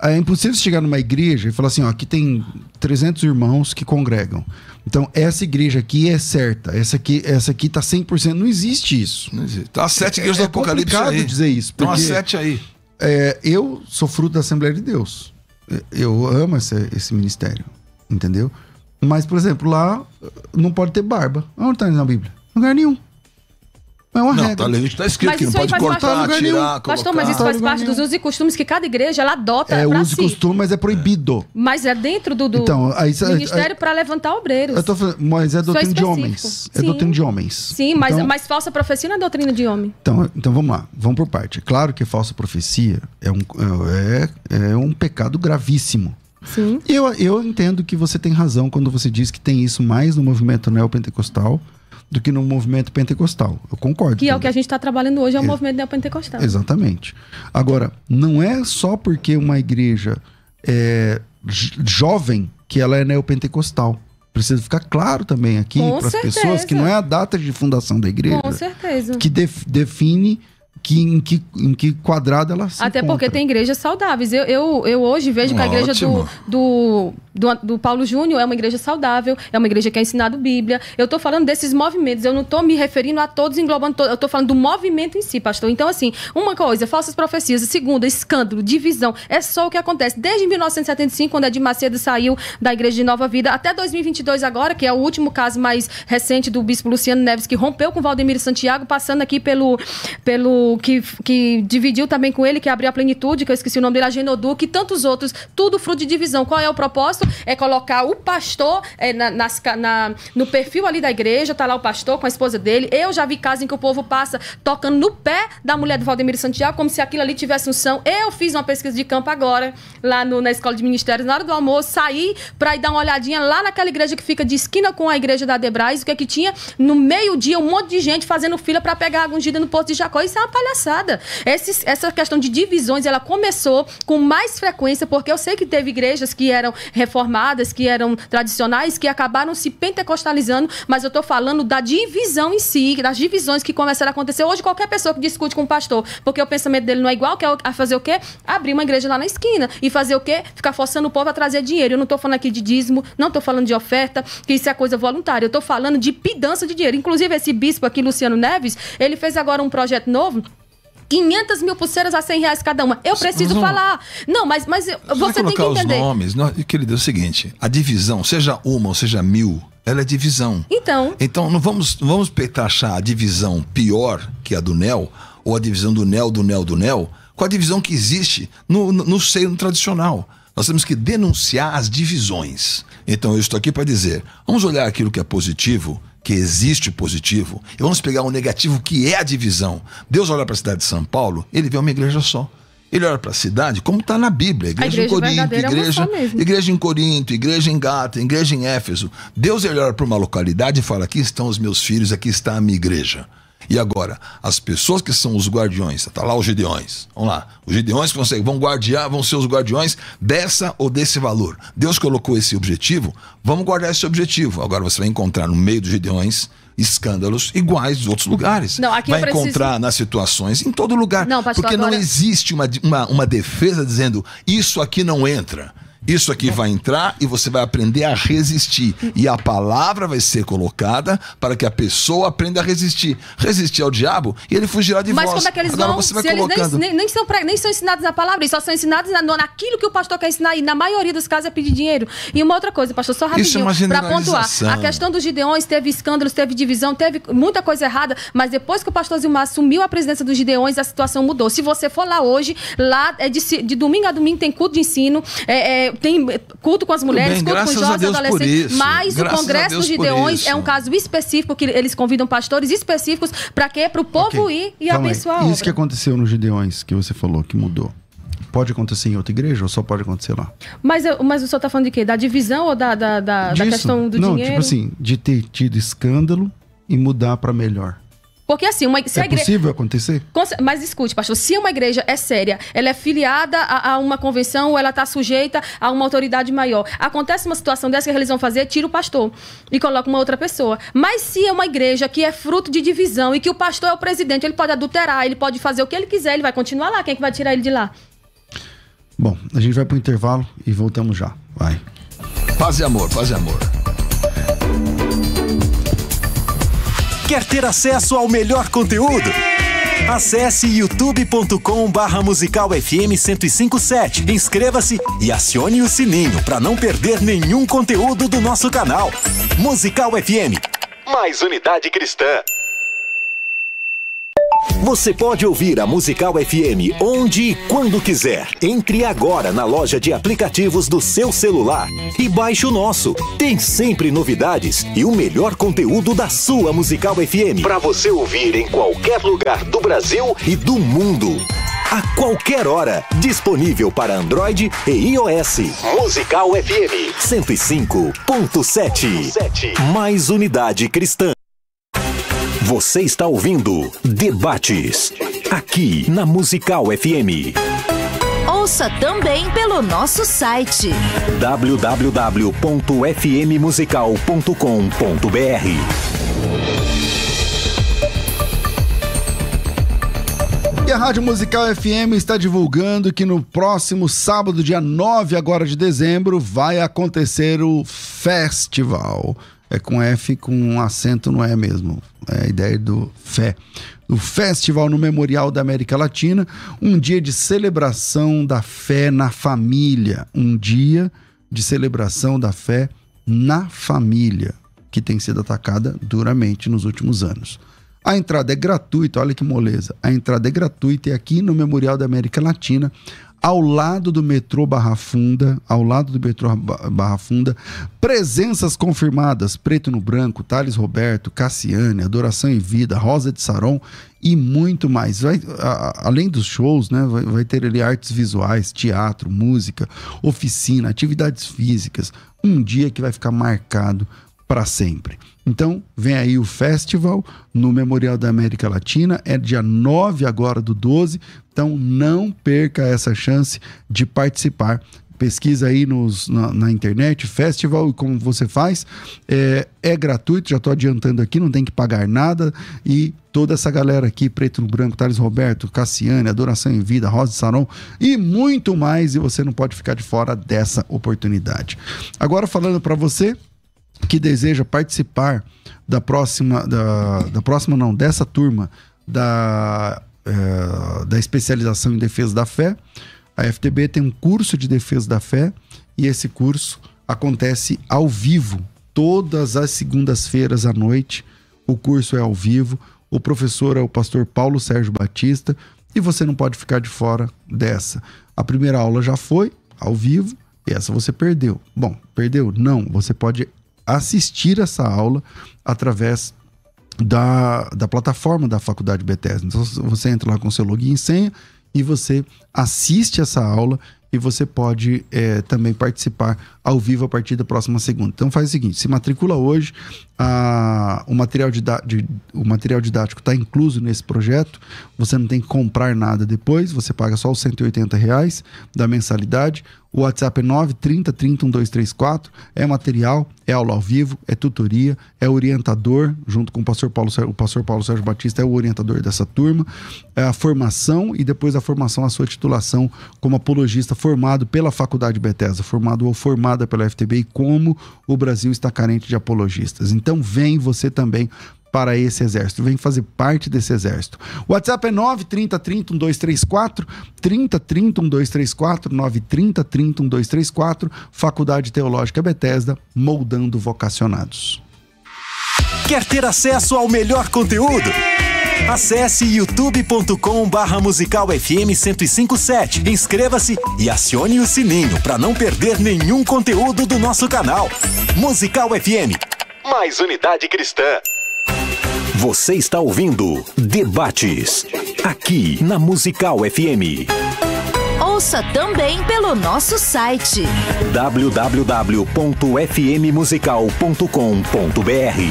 É impossível chegar numa igreja e falar assim, ó, aqui tem 300 irmãos que congregam. Então, essa igreja aqui é certa, essa aqui, essa aqui tá 100%. Não existe isso. Não existe. Tá sete é, igrejas é, do é Apocalipse complicado aí. dizer isso. Então, porque, Tem umas sete aí. É, eu sou fruto da Assembleia de Deus. Eu amo esse, esse ministério, entendeu? Mas, por exemplo, lá não pode ter barba. Onde tá na Bíblia? Lugar nenhum. Não é uma não, regra. Tá, ali, está escrito mas que não pode cortar, parte, tirar, Pastor, mas isso faz parte dos usos e costumes que cada igreja ela adota É uso si. e costume, mas é proibido. É. Mas é dentro do, do então, aí, ministério é- para levantar obreiros. Eu tô falando, mas é, é doutrina de homens. Sim. É doutrina de homens. Sim, então, mas, falsa profecia não é doutrina de homem. Então, então vamos lá, vamos por parte. Claro que falsa profecia é um, é, é um pecado gravíssimo. Sim. Eu, eu entendo que você tem razão quando você diz que tem isso mais no movimento neopentecostal. pentecostal do que no movimento pentecostal. Eu concordo. Que também. é o que a gente está trabalhando hoje, é o é, movimento neopentecostal. Exatamente. Agora, não é só porque uma igreja é jovem que ela é neopentecostal. Precisa ficar claro também aqui para as pessoas que não é a data de fundação da igreja. Com certeza. Que def, define que, em, que, em que quadrado ela se Até encontra. porque tem igrejas saudáveis. Eu, eu, eu hoje vejo Ótimo. que a igreja do, do do, do, Paulo Júnior é uma igreja saudável, é uma igreja que é ensinado Bíblia. Eu estou falando desses movimentos, eu não estou me referindo a todos, englobando todos, eu estou falando do movimento em si, pastor. Então, assim, uma coisa, falsas profecias, segunda, escândalo, divisão, é só o que acontece desde 1975, quando Edir Macedo saiu da igreja de Nova Vida, até 2022 agora, que é o último caso mais recente do bispo Luciano Neves, que rompeu com Valdemiro Santiago, passando aqui pelo, pelo que, que dividiu também com ele, que abriu a plenitude, que eu esqueci o nome dele, a Genodu que tantos outros, tudo fruto de divisão. Qual é o propósito? faço é colocar o pastor é, na, nas, na, no perfil ali da igreja, tá lá o pastor com a esposa dele. Eu já vi casos em que o povo passa tocando no pé da mulher do Valdemiro Santiago, como se aquilo ali tivesse um são. Eu fiz uma pesquisa de campo agora, lá no, na escola de ministérios, na hora do almoço, saí para ir dar uma olhadinha lá naquela igreja que fica de esquina com a igreja da Debrais, o que é que tinha? No meio-dia, um monte de gente fazendo fila para pegar a ungida no posto de Jacó. Isso é uma palhaçada. Esse, essa questão de divisões, ela começou com mais frequência, porque eu sei que teve igrejas que eram reformadas, que eram tradicionais, que acabaram se pentecostalizando, mas eu estou falando da divisão em si, das divisões que começaram a acontecer. Hoje, qualquer pessoa que discute com o um pastor, porque o pensamento dele não é igual, quer é fazer o quê? Abrir uma igreja lá na esquina. E fazer o quê? Ficar forçando o povo a trazer dinheiro. Eu não estou falando aqui de dízimo, não estou falando de oferta, que isso é coisa voluntária. Eu estou falando de pidança de dinheiro. Inclusive, esse bispo aqui, Luciano Neves, ele fez agora um projeto novo 500 mil pulseiras a 100 reais cada uma. Eu preciso falar. Não, mas, mas você é tem que entender. Os nomes. Nós, querido, é o seguinte: a divisão, seja uma ou seja mil, ela é divisão. Então. Então não vamos, não vamos achar a divisão pior que a do NEL, ou a divisão do NEL, do NEL, do NEL, com a divisão que existe no, no, no seio tradicional. Nós temos que denunciar as divisões. Então eu estou aqui para dizer: vamos olhar aquilo que é positivo que existe positivo, e vamos pegar o negativo que é a divisão. Deus olha para a cidade de São Paulo, ele vê uma igreja só. Ele olha para a cidade, como está na Bíblia, igreja, igreja em Corinto, é igreja, é igreja em Corinto, igreja em Gata, igreja em Éfeso. Deus ele olha para uma localidade e fala: aqui estão os meus filhos, aqui está a minha igreja. E agora, as pessoas que são os guardiões, tá lá os gideões, vamos lá, os gideões conseguem, vão guardiar, vão ser os guardiões dessa ou desse valor. Deus colocou esse objetivo, vamos guardar esse objetivo. Agora você vai encontrar no meio dos gideões escândalos iguais dos outros lugares. Não, aqui vai preciso... encontrar nas situações, em todo lugar. Não, pastor, porque agora... não existe uma, uma, uma defesa dizendo isso aqui não entra. Isso aqui vai entrar e você vai aprender a resistir. E a palavra vai ser colocada para que a pessoa aprenda a resistir. Resistir ao diabo e ele fugirá de Mas Mas como é que eles Agora vão? se colocando... Nem, nem, nem, são pra, nem são ensinados na palavra, eles só são ensinados na, naquilo que o pastor quer ensinar. E na maioria dos casos é pedir dinheiro. E uma outra coisa, pastor, só é rapidinho, é para pontuar. A questão dos Gideões teve escândalos, teve divisão, teve muita coisa errada. Mas depois que o pastor Zilmar assumiu a presidência dos Gideões, a situação mudou. Se você for lá hoje, lá é de, de domingo a domingo tem culto de ensino. É, é, tem é, culto com as mulheres, bem, culto com os jovens adolescentes. Mas graças o Congresso dos Gideões é um caso específico que eles convidam pastores específicos para quê? Para o povo okay. ir e Calma abençoar aí. a obra. Isso que aconteceu nos Gideões, que você falou, que mudou pode acontecer em outra igreja ou só pode acontecer lá? Mas, mas o senhor está falando de quê? Da divisão ou da, da, da, da questão do Não, tipo dinheiro? Não, tipo assim, de ter tido escândalo e mudar para melhor. Porque assim, uma, se é a possível acontecer? Mas escute, pastor, se uma igreja é séria, ela é filiada a, a uma convenção, ela está sujeita a uma autoridade maior. Acontece uma situação dessa que eles vão fazer, tira o pastor e coloca uma outra pessoa. Mas se é uma igreja que é fruto de divisão e que o pastor é o presidente, ele pode adulterar, ele pode fazer o que ele quiser, ele vai continuar lá. Quem é que vai tirar ele de lá? Bom, a gente vai para o intervalo e voltamos já. Vai. Paz e amor, paz e amor. Quer ter acesso ao melhor conteúdo? Acesse youtube.com barra musical FM 1057. Inscreva-se e acione o sininho para não perder nenhum conteúdo do nosso canal. Musical FM, mais unidade cristã. Você pode ouvir a Musical FM onde e quando quiser. Entre agora na loja de aplicativos do seu celular e baixe o nosso. Tem sempre novidades e o melhor conteúdo da sua Musical FM para você ouvir em qualquer lugar do Brasil e do mundo. A qualquer hora, disponível para Android e iOS. Musical FM 105.7. Mais unidade cristã. Você está ouvindo Debates, aqui na Musical FM. Ouça também pelo nosso site www.fmmusical.com.br. E a Rádio Musical FM está divulgando que no próximo sábado, dia 9 agora de dezembro, vai acontecer o festival é com F com um acento não é mesmo. É a ideia do fé. Do Festival no Memorial da América Latina, um dia de celebração da fé na família, um dia de celebração da fé na família, que tem sido atacada duramente nos últimos anos. A entrada é gratuita, olha que moleza. A entrada é gratuita e aqui no Memorial da América Latina ao lado do metrô Barra Funda, ao lado do metrô Barra Funda, presenças confirmadas, Preto no Branco, Thales Roberto, Cassiane, Adoração em Vida, Rosa de Saron e muito mais. Vai, a, além dos shows, né, vai, vai ter ali artes visuais, teatro, música, oficina, atividades físicas, um dia que vai ficar marcado para sempre. Então, vem aí o festival no Memorial da América Latina, é dia 9 agora do 12, então não perca essa chance de participar. Pesquisa aí nos, na, na internet, festival, como você faz. É, é gratuito, já estou adiantando aqui, não tem que pagar nada. E toda essa galera aqui, Preto no Branco, Thales Roberto, Cassiane, Adoração em Vida, Rosa Saron e muito mais. E você não pode ficar de fora dessa oportunidade. Agora, falando para você que deseja participar da próxima, da, da próxima não, dessa turma da, é, da especialização em defesa da fé, a FTB tem um curso de defesa da fé e esse curso acontece ao vivo, todas as segundas-feiras à noite. O curso é ao vivo, o professor é o pastor Paulo Sérgio Batista e você não pode ficar de fora dessa. A primeira aula já foi, ao vivo, e essa você perdeu. Bom, perdeu? Não, você pode assistir essa aula através da, da plataforma da Faculdade Bethesda. Então você entra lá com seu login e senha e você assiste essa aula e você pode é, também participar ao vivo a partir da próxima segunda. Então faz o seguinte: se matricula hoje, a, o, material de, o material didático está incluso nesse projeto, você não tem que comprar nada depois, você paga só os 180 reais da mensalidade. O WhatsApp é 930301234. É material, é aula ao vivo, é tutoria, é orientador, junto com o pastor Paulo, o pastor Paulo Sérgio Batista é o orientador dessa turma. É a formação e depois a formação, a sua titulação como apologista formado pela Faculdade Bethesda, formado ou formada pela FTB e como o Brasil está carente de apologistas. Então vem você também para esse exército, vem fazer parte desse exército. O WhatsApp é 930 30 1234, 30 30 930 30 1234, Faculdade Teológica Bethesda, moldando vocacionados. Quer ter acesso ao melhor conteúdo? Acesse youtube.com barra musical FM 1057. Inscreva-se e acione o sininho para não perder nenhum conteúdo do nosso canal. Musical FM. Mais unidade cristã. Você está ouvindo Debates, aqui na Musical FM. Ouça também pelo nosso site www.fmmusical.com.br.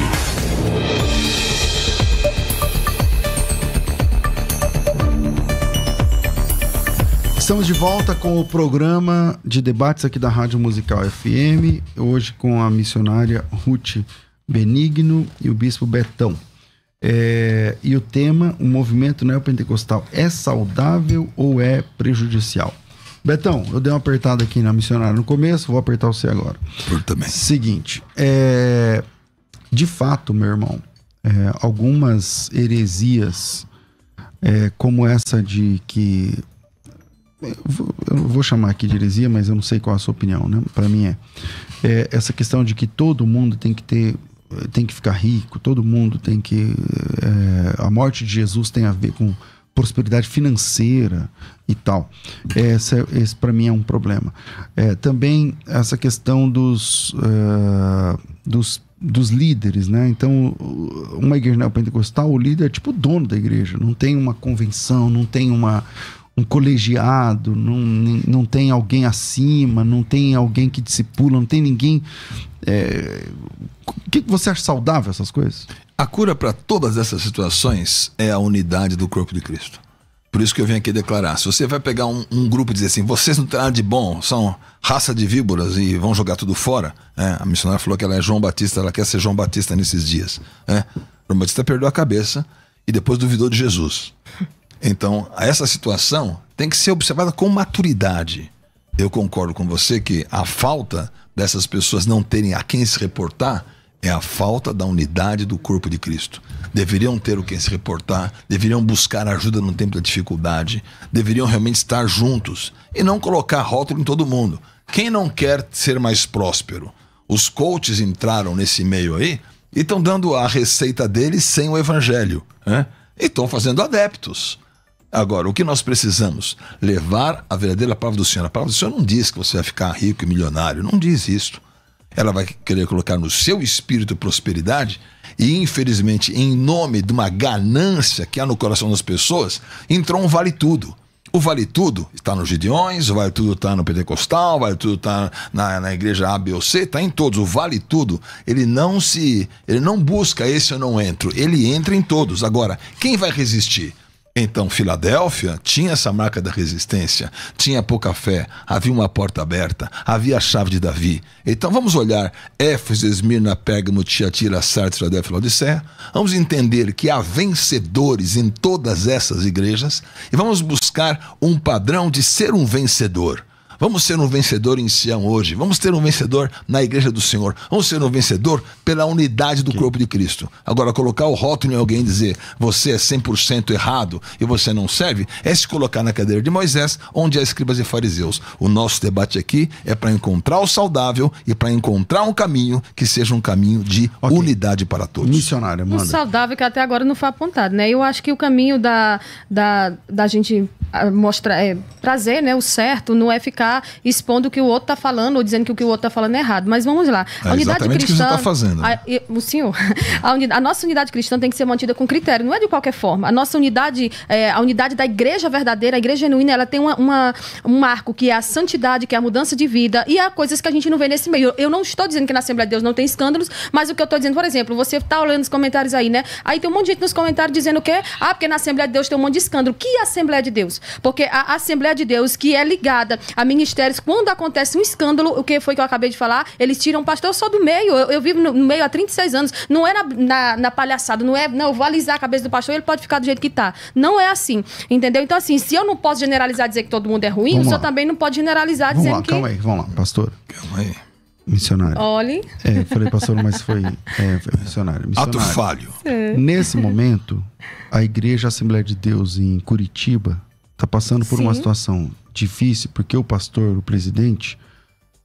Estamos de volta com o programa de debates aqui da Rádio Musical FM, hoje com a missionária Ruth Benigno e o bispo Betão. É, e o tema, o movimento neopentecostal é saudável ou é prejudicial? Betão, eu dei uma apertada aqui na missionária no começo, vou apertar você agora. Eu também. Seguinte, é, de fato, meu irmão, é, algumas heresias, é, como essa de que. Eu vou, chamar aqui de heresia, mas eu não sei qual a sua opinião, né? Para mim é, é. Essa questão de que todo mundo tem que ter tem que ficar rico, todo mundo tem que. É, a morte de Jesus tem a ver com prosperidade financeira e tal. esse para mim é um problema. É, também essa questão dos, eh, dos, dos líderes, né? Então, uma igreja neopentecostal, o líder é tipo o dono da igreja, não tem uma convenção, não tem uma, um colegiado, não, não tem alguém acima, não tem alguém que discipula, não tem ninguém. É... O que você acha saudável essas coisas? A cura para todas essas situações é a unidade do corpo de Cristo. Por isso que eu venho aqui declarar. Se você vai pegar um, um grupo e dizer assim, vocês não têm nada de bom, são raça de víboras e vão jogar tudo fora. É, a missionária falou que ela é João Batista, ela quer ser João Batista nesses dias. É, João Batista perdeu a cabeça e depois duvidou de Jesus. Então, essa situação tem que ser observada com maturidade. Eu concordo com você que a falta dessas pessoas não terem a quem se reportar é a falta da unidade do corpo de Cristo. Deveriam ter o quem se reportar, deveriam buscar ajuda no tempo da dificuldade, deveriam realmente estar juntos e não colocar rótulo em todo mundo. Quem não quer ser mais próspero? Os coaches entraram nesse meio aí e estão dando a receita deles sem o evangelho. Né? E estão fazendo adeptos. Agora, o que nós precisamos? Levar a verdadeira palavra do Senhor. A palavra do Senhor não diz que você vai ficar rico e milionário, não diz isso. Ela vai querer colocar no seu espírito prosperidade e, infelizmente, em nome de uma ganância que há no coração das pessoas, entrou um vale tudo. O Vale Tudo está nos Gideões, o Vale Tudo está no Pentecostal, o Vale Tudo está na, na igreja A, B ou C, está em todos. O Vale Tudo, ele não se. ele não busca esse eu não entro. Ele entra em todos. Agora, quem vai resistir? Então, Filadélfia tinha essa marca da resistência, tinha pouca fé, havia uma porta aberta, havia a chave de Davi. Então, vamos olhar Éfeso, Esmirna, Pérgamo, Tiatira, Sardes, Filadélfia, Laodiceia. Vamos entender que há vencedores em todas essas igrejas e vamos buscar um padrão de ser um vencedor. Vamos ser um vencedor em Sião hoje. Vamos ter um vencedor na igreja do Senhor. Vamos ser um vencedor pela unidade do corpo de Cristo. Agora, colocar o rótulo em alguém e dizer você é 100% errado e você não serve, é se colocar na cadeira de Moisés, onde há escribas e fariseus. O nosso debate aqui é para encontrar o saudável e para encontrar um caminho que seja um caminho de okay. unidade para todos. Missionário, mano. Um saudável que até agora não foi apontado, né? Eu acho que o caminho da, da, da gente mostrar é, trazer né, o certo, não é ficar expondo o que o outro está falando ou dizendo que o que o outro está falando é errado. Mas vamos lá. É unidade cristã. Que tá fazendo, né? a, o senhor, a, unidade, a, nossa unidade cristã tem que ser mantida com critério, não é de qualquer forma. A nossa unidade, é, a unidade da igreja verdadeira, a igreja genuína, ela tem uma, uma, um marco que é a santidade, que é a mudança de vida, e há coisas que a gente não vê nesse meio. Eu, não estou dizendo que na Assembleia de Deus não tem escândalos, mas o que eu estou dizendo, por exemplo, você está olhando os comentários aí, né? Aí tem um monte de gente nos comentários dizendo que, ah, porque na Assembleia de Deus tem um monte de escândalo. Que Assembleia de Deus? Porque a Assembleia de Deus, que é ligada a ministérios, quando acontece um escândalo, o que foi que eu acabei de falar, eles tiram o pastor só do meio. Eu, eu vivo no, no meio há 36 anos. Não é na, na, na, palhaçada, não é, não, eu vou alisar a cabeça do pastor, ele pode ficar do jeito que tá. Não é assim, entendeu? Então, assim, se eu não posso generalizar dizer que todo mundo é ruim, vamos o senhor lá. também não pode generalizar vamos lá, que. Calma aí, vamos lá, pastor. Calma aí missionário. Olhe. É, falei pastor, mas foi, é, foi missionário, missionário. Ato falho. Nesse momento, a Igreja Assembleia de Deus em Curitiba está passando por Sim. uma situação difícil, porque o pastor, o presidente,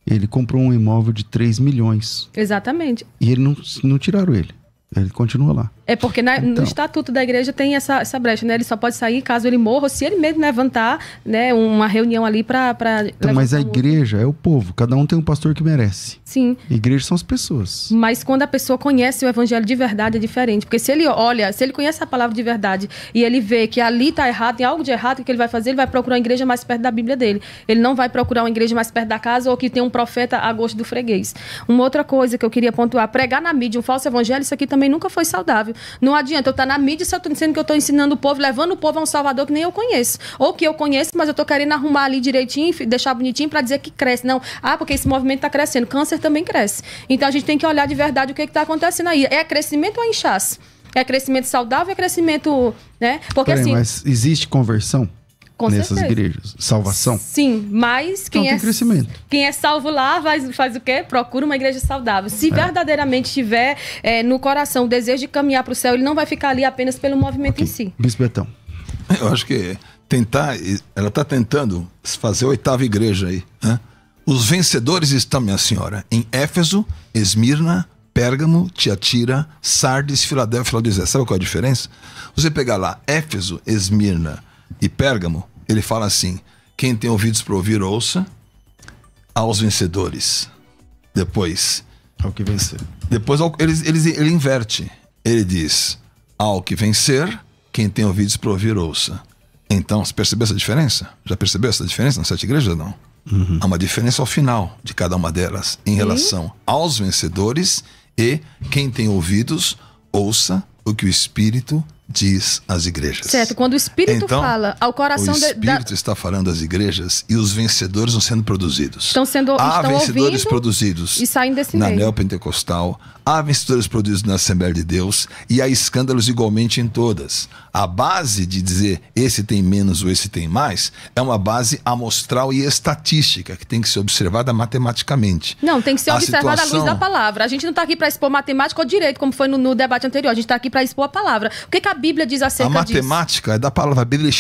ele comprou um imóvel de 3 milhões. Exatamente. E ele não, não tiraram ele. Ele continua lá. É porque na, então. no estatuto da igreja tem essa, essa brecha, né? Ele só pode sair caso ele morra, ou se ele mesmo levantar, né, uma reunião ali para então, mas a igreja é o povo, cada um tem um pastor que merece. Sim. A igreja são as pessoas. Mas quando a pessoa conhece o evangelho de verdade é diferente, porque se ele olha, se ele conhece a palavra de verdade e ele vê que ali está errado, tem algo de errado que ele vai fazer, ele vai procurar uma igreja mais perto da Bíblia dele. Ele não vai procurar uma igreja mais perto da casa ou que tem um profeta a gosto do freguês. Uma outra coisa que eu queria pontuar, pregar na mídia um falso evangelho, isso aqui também nunca foi saudável. Não adianta eu estar tá na mídia se eu estou dizendo que eu estou ensinando o povo, levando o povo a um Salvador que nem eu conheço. Ou que eu conheço, mas eu estou querendo arrumar ali direitinho, deixar bonitinho para dizer que cresce. Não, ah, porque esse movimento está crescendo. Câncer também cresce. Então a gente tem que olhar de verdade o que é está acontecendo aí. É crescimento ou é inchaço? É crescimento saudável, é crescimento, né? Porque Peraí, assim. Mas existe conversão? Com nessas certeza. igrejas. Salvação. Sim, mas então quem então, é crescimento. quem é salvo lá faz, faz o quê? Procura uma igreja saudável. Se é. verdadeiramente tiver é, no coração o desejo de caminhar para o céu, ele não vai ficar ali apenas pelo movimento okay. em si. Bispo Betão. Eu acho que tentar, ela está tentando fazer a oitava igreja aí. Né? Os vencedores estão, minha senhora, em Éfeso, Esmirna, Pérgamo, Tiatira, Sardes, Filadélfia, Laodicea. Sabe qual é a diferença? Você pegar lá Éfeso, Esmirna, e Pérgamo, ele fala assim: quem tem ouvidos para ouvir, ouça aos vencedores. Depois. Ao que vencer. Depois ele, ele, ele inverte. Ele diz: ao que vencer, quem tem ouvidos para ouvir, ouça. Então, você percebeu essa diferença? Já percebeu essa diferença nas sete igrejas não? Uhum. Há uma diferença ao final de cada uma delas em relação uhum. aos vencedores e quem tem ouvidos, ouça o que o Espírito diz às igrejas. Certo, quando o Espírito então, fala ao coração... O Espírito da... está falando às igrejas e os vencedores estão sendo produzidos. Estão sendo Há estão vencedores produzidos e saem desse na Neopentecostal, Há misturas produzidas na Assembleia de Deus e há escândalos igualmente em todas. A base de dizer esse tem menos ou esse tem mais é uma base amostral e estatística que tem que ser observada matematicamente. Não, tem que ser a observada situação... à luz da palavra. A gente não está aqui para expor matemática ou direito, como foi no, no debate anterior. A gente está aqui para expor a palavra. O que, que, a Bíblia diz acerca disso? A matemática disso? é da palavra Bíblia. é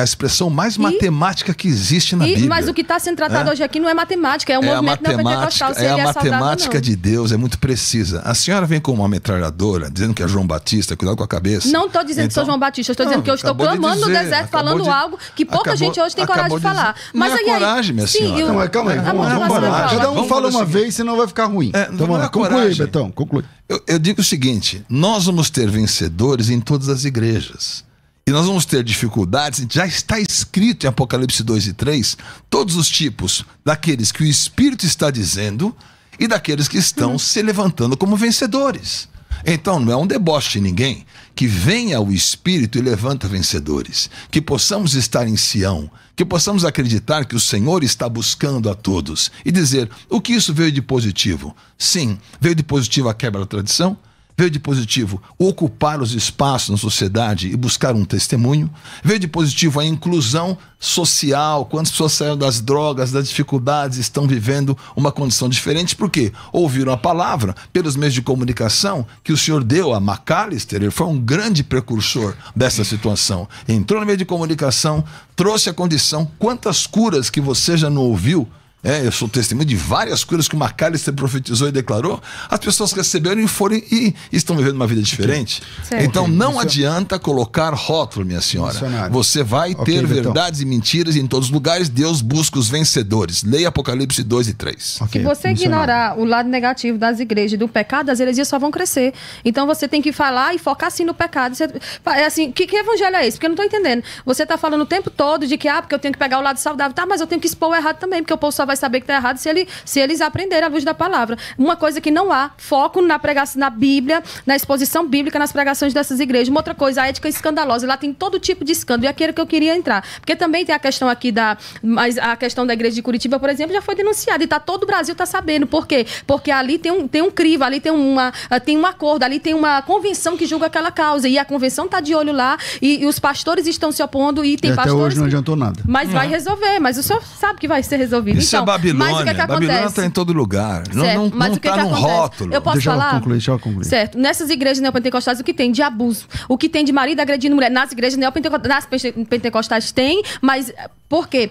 a expressão mais e? matemática que existe na e? Bíblia. Mas o que está sendo tratado é? hoje aqui não é matemática, é um é movimento neopentecostal. É a matemática de Deus é muito precisa. A senhora vem com uma metralhadora dizendo que é João Batista, cuidado com a cabeça. Não estou dizendo então, que sou então- João Batista, estou dizendo que eu estou clamando dizer, no deserto falando de, algo que pouca acabou, gente hoje tem coragem de falar. Mas não é coragem, minha sim, senhora. não, calma aí, vamos, vamos, vamos, vamos Cada um fala uma vez, senão vai ficar ruim. É, então, vamos é conclui, Betão, conclui. Eu, eu digo o seguinte: nós vamos ter vencedores em todas as igrejas. E nós vamos ter dificuldades, já está escrito em Apocalipse 2 e 3, todos os tipos daqueles que o Espírito está dizendo e daqueles que estão uhum. se levantando como vencedores. Então, não é um deboche de ninguém. Que venha o Espírito e levanta vencedores. Que possamos estar em Sião. Que possamos acreditar que o Senhor está buscando a todos. E dizer: o que isso veio de positivo? Sim, veio de positivo a quebra da tradição veio de positivo ocupar os espaços na sociedade e buscar um testemunho, veio de positivo a inclusão social, quantas pessoas saíram das drogas, das dificuldades, estão vivendo uma condição diferente, porque ouviram a palavra pelos meios de comunicação que o senhor deu a McAllister, ele foi um grande precursor dessa situação. Entrou no meio de comunicação, trouxe a condição, quantas curas que você já não ouviu é, eu sou testemunho de várias coisas que o McAllister profetizou e declarou. As pessoas receberam e foram e, estão vivendo uma vida diferente. Okay. Então okay. não Isso... É- adianta colocar rótulo, minha senhora. Você vai ter verdades e mentiras em todos os lugares. Deus busca os vencedores. Leia Apocalipse 2 e 3. Se você ignorar o lado negativo das igrejas, e do pecado, as heresias só vão crescer. Então você tem que falar e focar sim no pecado. Você, é assim, que, que evangelho é esse? Porque eu não estou entendendo. Você está falando o tempo todo de que, ah, porque eu tenho que pegar o lado saudável. Tá, mas eu tenho que expor o errado também, porque o povo só vai vai saber que está errado se, ele, se eles aprenderem a luz da palavra. Uma coisa que não há foco na pregação na Bíblia, na exposição bíblica, nas pregações dessas igrejas. Uma outra coisa, a ética escandalosa. Lá tem todo tipo de escândalo. E aquele que eu queria entrar. Porque também tem a questão aqui da. Mas a questão da igreja de Curitiba, por exemplo, já foi denunciada. E tá, todo o Brasil está sabendo. Por quê? Porque ali tem um, tem um crivo, ali tem, uma, ah, tem um acordo, ali tem uma convenção que julga aquela causa. E a convenção está de olho lá. E, e, os pastores estão se opondo. E tem e pastores. Até hoje não adiantou nada. Mas é. vai resolver. Mas o senhor sabe que vai ser resolvido. Isso é então, Babilônia. Mas o que, é que Babilônia está em todo lugar. Certo. Não, não, está não num rótulo. Eu posso deixa falar? Eu concluir, deixa eu concluir. Certo. Nessas igrejas neopentecostais, o que tem de abuso? O que tem de marido agredindo mulher? Nas igrejas neopentecostais, nas pentecostais tem, mas porque,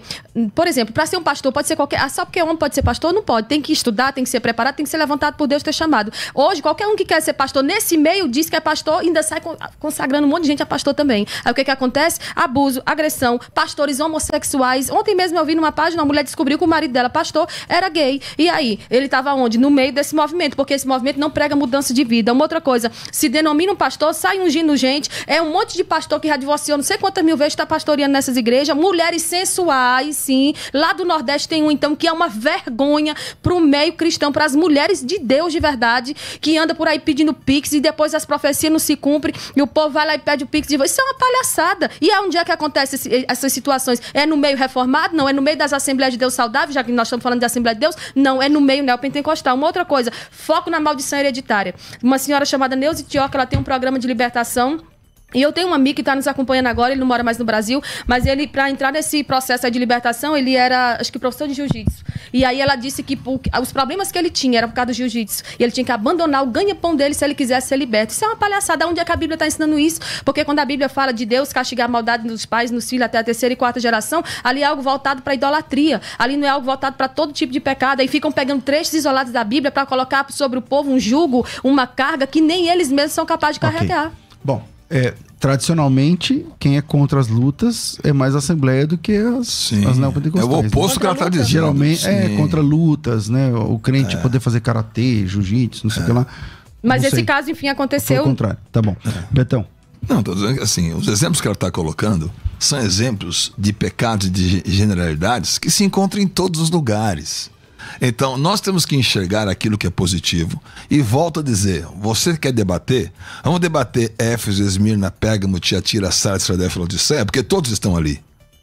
por exemplo, para ser um pastor, pode ser qualquer. Ah, só porque é homem pode ser pastor, não pode. Tem que estudar, tem que ser preparado, tem que ser levantado por Deus ter chamado. Hoje, qualquer um que quer ser pastor, nesse meio diz que é pastor, ainda sai consagrando um monte de gente a pastor também. Aí o que, que acontece? Abuso, agressão, pastores homossexuais. Ontem mesmo eu vi numa página, uma mulher descobriu que o marido dela, pastor, era gay. E aí, ele estava onde? No meio desse movimento, porque esse movimento não prega mudança de vida. Uma outra coisa, se denomina um pastor, sai ungindo gente. É um monte de pastor que já divorciou não sei quantas mil vezes está pastoreando nessas igrejas. Mulheres sensuais homossexuais, sim. Lá do Nordeste tem um, então, que é uma vergonha pro meio cristão, para as mulheres de Deus de verdade, que anda por aí pedindo pix e depois as profecias não se cumprem e o povo vai lá e pede o pix de Isso é uma palhaçada. E é onde é que acontece esse, essas situações? É no meio reformado? Não. É no meio das Assembleias de Deus saudáveis já que nós estamos falando de Assembleia de Deus? Não. É no meio neopentecostal. Uma outra coisa, foco na maldição hereditária. Uma senhora chamada Neuze Tioca, ela tem um programa de libertação e eu tenho um amigo que está nos acompanhando agora, ele não mora mais no Brasil, mas ele, para entrar nesse processo de libertação, ele era, acho que, professor de jiu-jitsu. E aí ela disse que os problemas que ele tinha eram por causa do jiu-jitsu. E ele tinha que abandonar o ganha-pão dele se ele quisesse ser liberto. Isso é uma palhaçada. Onde é que a Bíblia está ensinando isso? Porque quando a Bíblia fala de Deus castigar a maldade dos pais, nos filhos, até a terceira e quarta geração, ali é algo voltado para idolatria. Ali não é algo voltado para todo tipo de pecado. Aí ficam pegando trechos isolados da Bíblia para colocar sobre o povo um jugo, uma carga que nem eles mesmos são capazes de carregar. Okay. Bom, é, tradicionalmente, quem é contra as lutas é mais a Assembleia do que as, Sim. as neopentecostais. É o oposto né? que ela está dizendo. Geralmente é, Sim. é contra lutas, né? O crente é. poder fazer karatê, jiu-jitsu, não sei o é. que lá. Mas não esse sei. caso, enfim, aconteceu. Foi o contrário. Tá bom. É. Betão. Não, estou dizendo que assim, os exemplos que ela está colocando são exemplos de pecados e de generalidades que se encontram em todos os lugares. Então, nós temos que enxergar aquilo que é positivo. E volto a dizer: você quer debater? Vamos debater Éfeso, Esmirna, Pérgamo, Tiatira, Sardes, Filadélfia, é porque todos estão ali.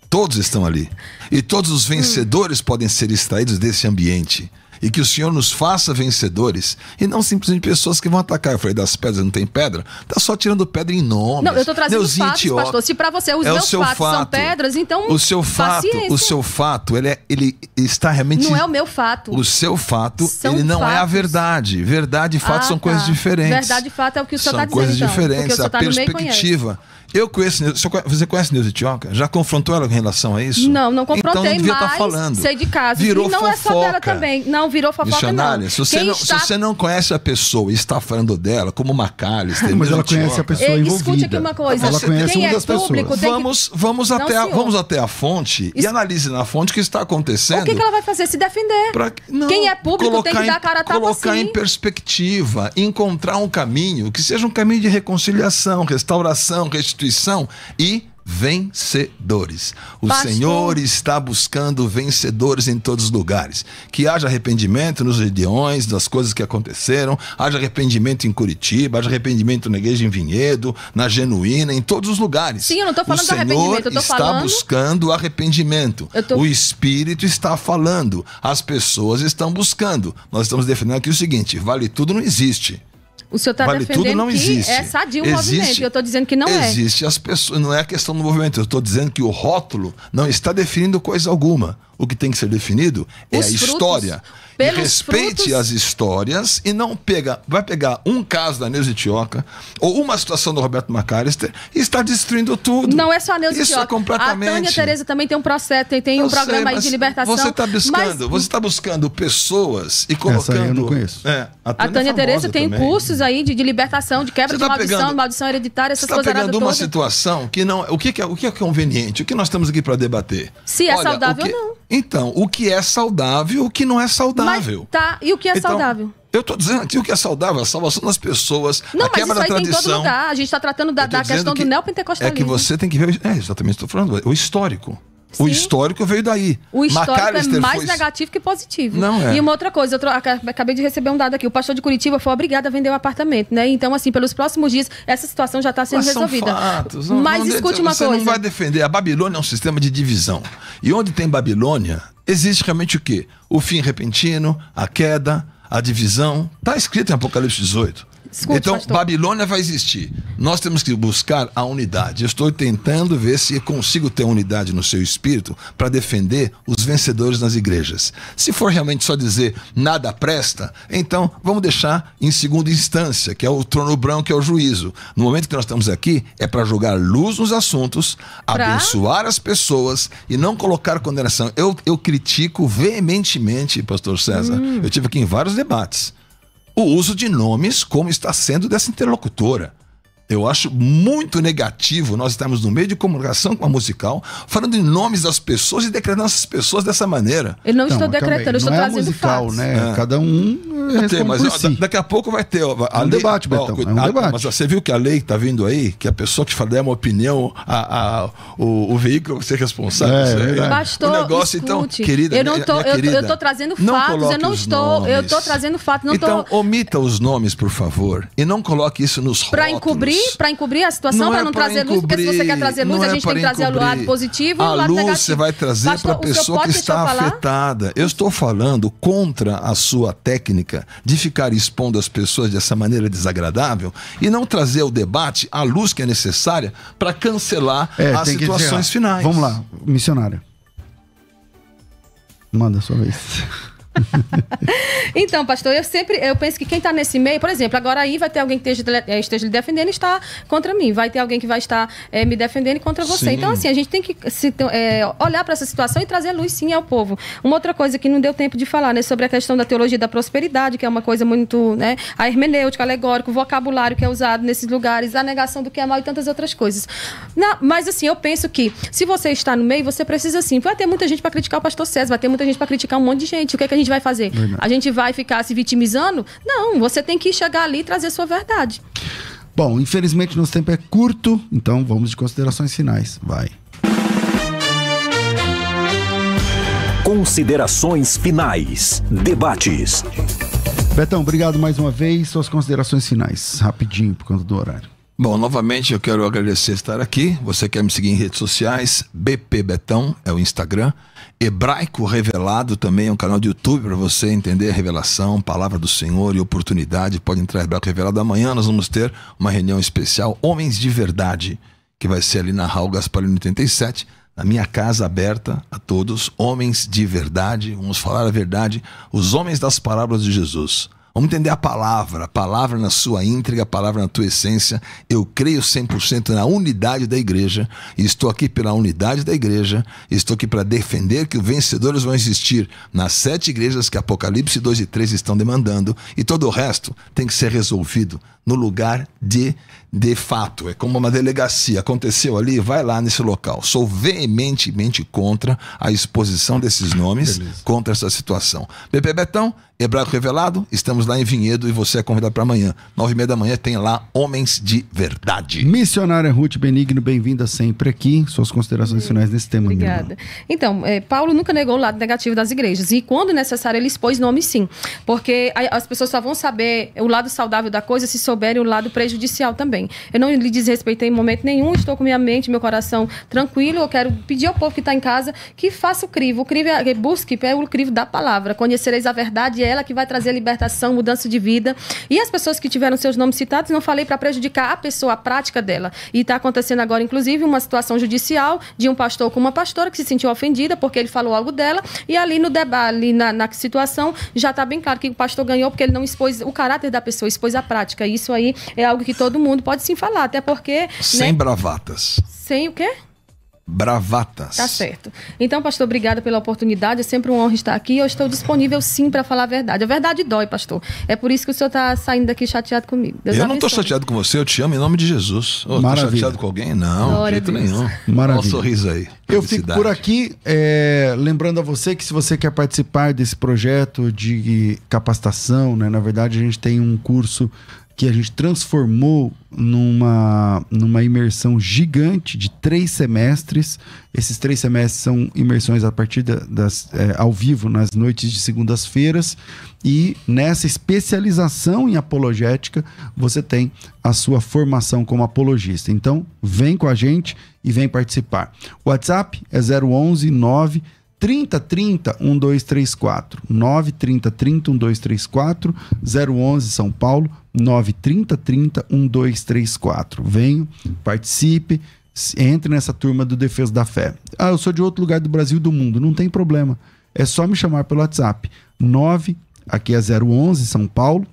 Todos estão ali. E todos os vencedores podem ser extraídos desse ambiente e que o Senhor nos faça vencedores e não simplesmente pessoas que vão atacar. Eu falei, das pedras não tem pedra? Tá só tirando pedra em nome. Não, eu tô trazendo Neuzinho fatos, pastor. Se para você os é meus fatos fato. são pedras, então O seu fato, paciência. o seu fato, ele, é, ele está realmente Não é o meu fato. O seu fato, são ele não fatos. é a verdade. Verdade e fato ah, são tá. coisas diferentes. Verdade e fato é o que o senhor está dizendo. São então, coisas diferentes, então, a tá perspectiva eu conheço, você conhece Neuza Tioca? Já confrontou ela em relação a isso? Não, não confrontei, então não tá mas Estar falando. sei de caso. Virou e não fofoca. é só dela também. Não, virou fofoca não. Se você não, está... se você não conhece a pessoa e está falando dela, como McAllister, é, Mas ela conhece a pessoa envolvida. Escute aqui uma coisa. Ela conhece Quem uma é das público, pessoas. Vamos, que... vamos, não, até a, vamos até a fonte e analise na fonte o que está acontecendo. O que, que ela vai fazer? Se defender. Pra... Não, Quem é público tem que em, dar cara a tapa Colocar assim. em perspectiva, encontrar um caminho, que seja um caminho de reconciliação, restauração, restituição constituição e vencedores. O Pastor. Senhor está buscando vencedores em todos os lugares. Que haja arrependimento nos regiões das coisas que aconteceram, haja arrependimento em Curitiba, haja arrependimento na igreja em Vinhedo, na Genuína, em todos os lugares. Sim, eu não estou falando o Senhor arrependimento, eu tô está falando... buscando arrependimento. Tô... O Espírito está falando, as pessoas estão buscando. Nós estamos defendendo aqui o seguinte, vale tudo não existe. O senhor está vale defendendo não que é existe. é sadio o existe, movimento. Eu estou dizendo que não existe. é. Existe. As pessoas, não é a questão do movimento. Eu estou dizendo que o rótulo não está definindo coisa alguma o que tem que ser definido é Os é a história. E respeite frutos... as histórias e não pega, vai pegar um caso da Neuza Tioca ou uma situação do Roberto McAllister e está destruindo tudo. Não é só a Neuza Isso Tioca. é completamente. A Tânia Tereza também tem um processo, tem, tem um sei, programa de libertação. Você está buscando, mas... você tá buscando pessoas e colocando. Essa aí eu não conheço. É, a Tânia, Tânia é Tereza tem também. cursos aí de, de libertação, de quebra tá de maldição, pegando, maldição hereditária, essas você tá coisas. Está pegando uma toda. situação que não, é- o que, que é, o que é conveniente, o que nós estamos aqui para debater. Se é Olha, saudável ou não. Então, o que é saudável, o que não é saudável. Mas tá, e o que é então, saudável? Eu tô dizendo aqui o que é saudável, a salvação das pessoas, não, a quebra da tradição. Não, mas isso aí tem todo lugar. A gente está tratando da, da questão que do neopentecostalismo. É que você tem que ver, é, exatamente, estou falando, é o histórico. Sim. O histórico veio daí. O histórico é mais foi... negativo que positivo. Não é. E uma outra coisa, eu acabei de receber um dado aqui. O pastor de Curitiba foi obrigado a vender o um apartamento, né? Então, assim, pelos próximos dias, essa situação já está sendo Mas resolvida. Fatos, não, Mas não, escute uma você coisa. Você não vai defender. A Babilônia é um sistema de divisão. E onde tem Babilônia, existe realmente o quê? O fim repentino, a queda, a divisão. Está escrito em Apocalipse 18 então, pastor. Babilônia vai existir. Nós temos que buscar a unidade. Eu estou tentando ver se consigo ter unidade no seu espírito para defender os vencedores nas igrejas. Se for realmente só dizer nada presta, então vamos deixar em segunda instância, que é o trono branco, é o juízo. No momento que nós estamos aqui, é para jogar luz nos assuntos, pra? abençoar as pessoas e não colocar condenação. Eu, eu critico veementemente, pastor César. Hum. Eu tive aqui em vários debates o uso de nomes como está sendo dessa interlocutora. Eu acho muito negativo nós estarmos no meio de comunicação com a musical, falando em nomes das pessoas e decretando essas pessoas dessa maneira. Eu não, não estou decretando, eu estou não é trazendo é musical, fatos. né? É. Cada um tem, mas si. daqui a pouco vai ter. Ó, a é um lei, debate, Betão. é um a, debate. Mas você viu que a lei que está vindo aí, que a pessoa que fala é uma opinião, a, a o, o, veículo vai ser responsável. É, é, Bastou, né? o negócio, então, escute, então, querida. Eu não estou, eu, querida, eu trazendo fatos, eu não estou, eu estou trazendo fatos. então, tô... omita os nomes, por favor, e não coloque isso nos Para encobrir encobrir, para encobrir a situação, para não, é não trazer luz, porque se você quer trazer luz, a gente é tem que trazer o lado positivo e o lado luz negativo. você vai trazer para a pessoa que está afetada. Eu estou falando contra a sua técnica de ficar expondo as pessoas dessa maneira desagradável e não trazer ao debate a luz que é necessária para cancelar é, as situações finais. Vamos lá, missionária. Manda a sua vez. então, pastor, eu sempre eu penso que quem está nesse meio, por exemplo, agora aí vai ter alguém que esteja, eh, esteja lhe defendendo e está contra mim, vai ter alguém que vai estar é, me defendendo contra você. Sim. Então, assim, a gente tem que se, é, olhar para essa situação e trazer luz sim ao povo. Uma outra coisa que não deu tempo de falar, né, sobre a questão da teologia da prosperidade, que é uma coisa muito, né, a hermenêutica, alegórico, o vocabulário que é usado nesses lugares, a negação do que é mal e tantas outras coisas. Não, mas, assim, eu penso que se você está no meio, você precisa, assim, vai ter muita gente para criticar o pastor César, vai ter muita gente para criticar um monte de gente. O que é que a gente gente vai fazer? Verdade. A gente vai ficar se vitimizando? Não, você tem que chegar ali e trazer sua verdade. Bom, infelizmente nosso tempo é curto, então vamos de considerações finais. Vai. Considerações finais. Debates. Betão, obrigado mais uma vez. Suas considerações finais, rapidinho, por conta do horário. Bom, novamente eu quero agradecer estar aqui. Você quer me seguir em redes sociais? BP Betão é o Instagram. Hebraico Revelado também é um canal de YouTube para você entender a revelação, palavra do Senhor e oportunidade. Pode entrar em Hebraico Revelado. Amanhã nós vamos ter uma reunião especial, Homens de Verdade, que vai ser ali na Raul Gasparino 87, na minha casa aberta a todos. Homens de Verdade, vamos falar a verdade, os homens das palavras de Jesus. Vamos entender a palavra, a palavra na sua íntegra, a palavra na tua essência. Eu creio 100% na unidade da igreja, estou aqui pela unidade da igreja, estou aqui para defender que os vencedores vão existir nas sete igrejas que Apocalipse 2 e 3 estão demandando, e todo o resto tem que ser resolvido no lugar de de fato. É como uma delegacia. Aconteceu ali, vai lá nesse local. Sou veementemente contra a exposição desses nomes, Beleza. contra essa situação. Bebê Betão, Hebraico Revelado, estamos estaremos lá em Vinhedo e você é convidado para amanhã. Nove e meia da manhã tem lá Homens de Verdade. Missionária Ruth Benigno, bem-vinda sempre aqui. Suas considerações finais nesse tema. Obrigada. Então, é, Paulo nunca negou o lado negativo das igrejas e quando necessário ele expôs nome sim, porque as pessoas só vão saber o lado saudável da coisa se souberem o lado prejudicial também. Eu não lhe desrespeitei em momento nenhum, estou com minha mente, meu coração tranquilo. Eu quero pedir ao povo que está em casa que faça o crivo. O crivo é, busque o crivo da palavra. Conhecereis a verdade, é ela que vai trazer libertação mudança de vida. E as pessoas que tiveram seus nomes citados, não falei para prejudicar a pessoa, a prática dela. E está acontecendo agora, inclusive, uma situação judicial de um pastor com uma pastora que se sentiu ofendida porque ele falou algo dela. E ali no debate, na, na situação, já está bem claro que o pastor ganhou porque ele não expôs o caráter da pessoa, expôs a prática. Isso aí é algo que todo mundo pode sim falar, até porque. Sem né? bravatas. Sem o quê? bravatas. Tá certo. Então, pastor, obrigada pela oportunidade. É sempre um honra estar aqui. Eu estou disponível sim para falar a verdade. A verdade dói, pastor. É por isso que o senhor está saindo daqui chateado comigo. Deus eu não estou chateado com você, eu te amo em nome de Jesus. Oh, Maravilha. Tô chateado com alguém? Não, Glória jeito nenhum. Maravilha. um sorriso aí. Eu fico por aqui, é, lembrando a você que se você quer participar desse projeto de capacitação, né, na verdade a gente tem um curso que a gente transformou numa, numa imersão gigante de três semestres. Esses três semestres são imersões a partir da, das, é, ao vivo, nas noites de segundas-feiras. E nessa especialização em apologética, você tem a sua formação como apologista. Então, vem com a gente e vem participar. WhatsApp é 011 9 3030 1234. 93030 1234. 011 São Paulo 93030 1234. venho participe, entre nessa turma do Defesa da Fé. Ah, eu sou de outro lugar do Brasil e do mundo. Não tem problema. É só me chamar pelo WhatsApp. 9, aqui é 011 São Paulo.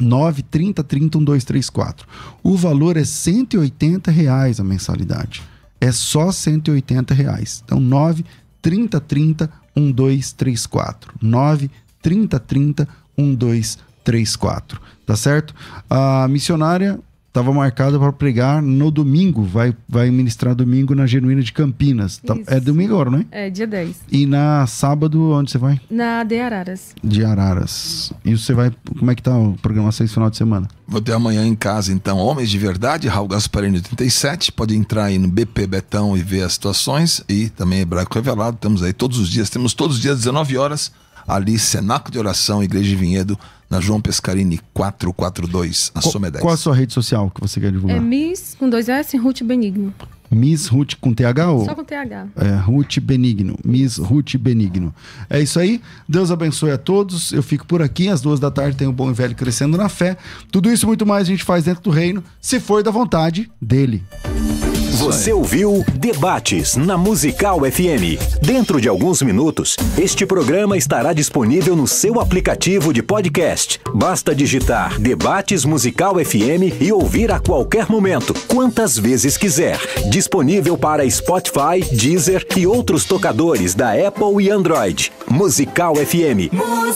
930 30 1234. O valor é 180 reais a mensalidade. É só 180 reais. Então, 9 3030 1234. 9 3030 1234. Tá certo? A missionária estava marcado para pregar no domingo, vai, vai ministrar domingo na Genuína de Campinas. Tá, é domingo agora, não é? É, dia 10. E na sábado, onde você vai? Na de Araras. De Araras. E você vai, como é que tá o programa seis final de semana? Vou ter amanhã em casa, então, Homens de Verdade, Raul Gasparini 37 pode entrar aí no BP Betão e ver as situações, e também Hebraico Revelado, estamos aí todos os dias, temos todos os dias 19 horas, ali, Senaco de Oração, Igreja de Vinhedo, na João Pescarini 442, na Co Soma 10. Qual a sua rede social que você quer divulgar? É Miss, com dois S, Ruth Benigno. Miss Ruth com TH ou? Só com TH. É, Ruth Benigno. Miss Ruth Benigno. É isso aí. Deus abençoe a todos. Eu fico por aqui. Às duas da tarde tem o Bom e Velho Crescendo na Fé. Tudo isso e muito mais a gente faz dentro do reino, se for da vontade dele. Música você ouviu Debates na Musical FM. Dentro de alguns minutos, este programa estará disponível no seu aplicativo de podcast. Basta digitar Debates Musical FM e ouvir a qualquer momento, quantas vezes quiser. Disponível para Spotify, Deezer e outros tocadores da Apple e Android. Musical FM. Música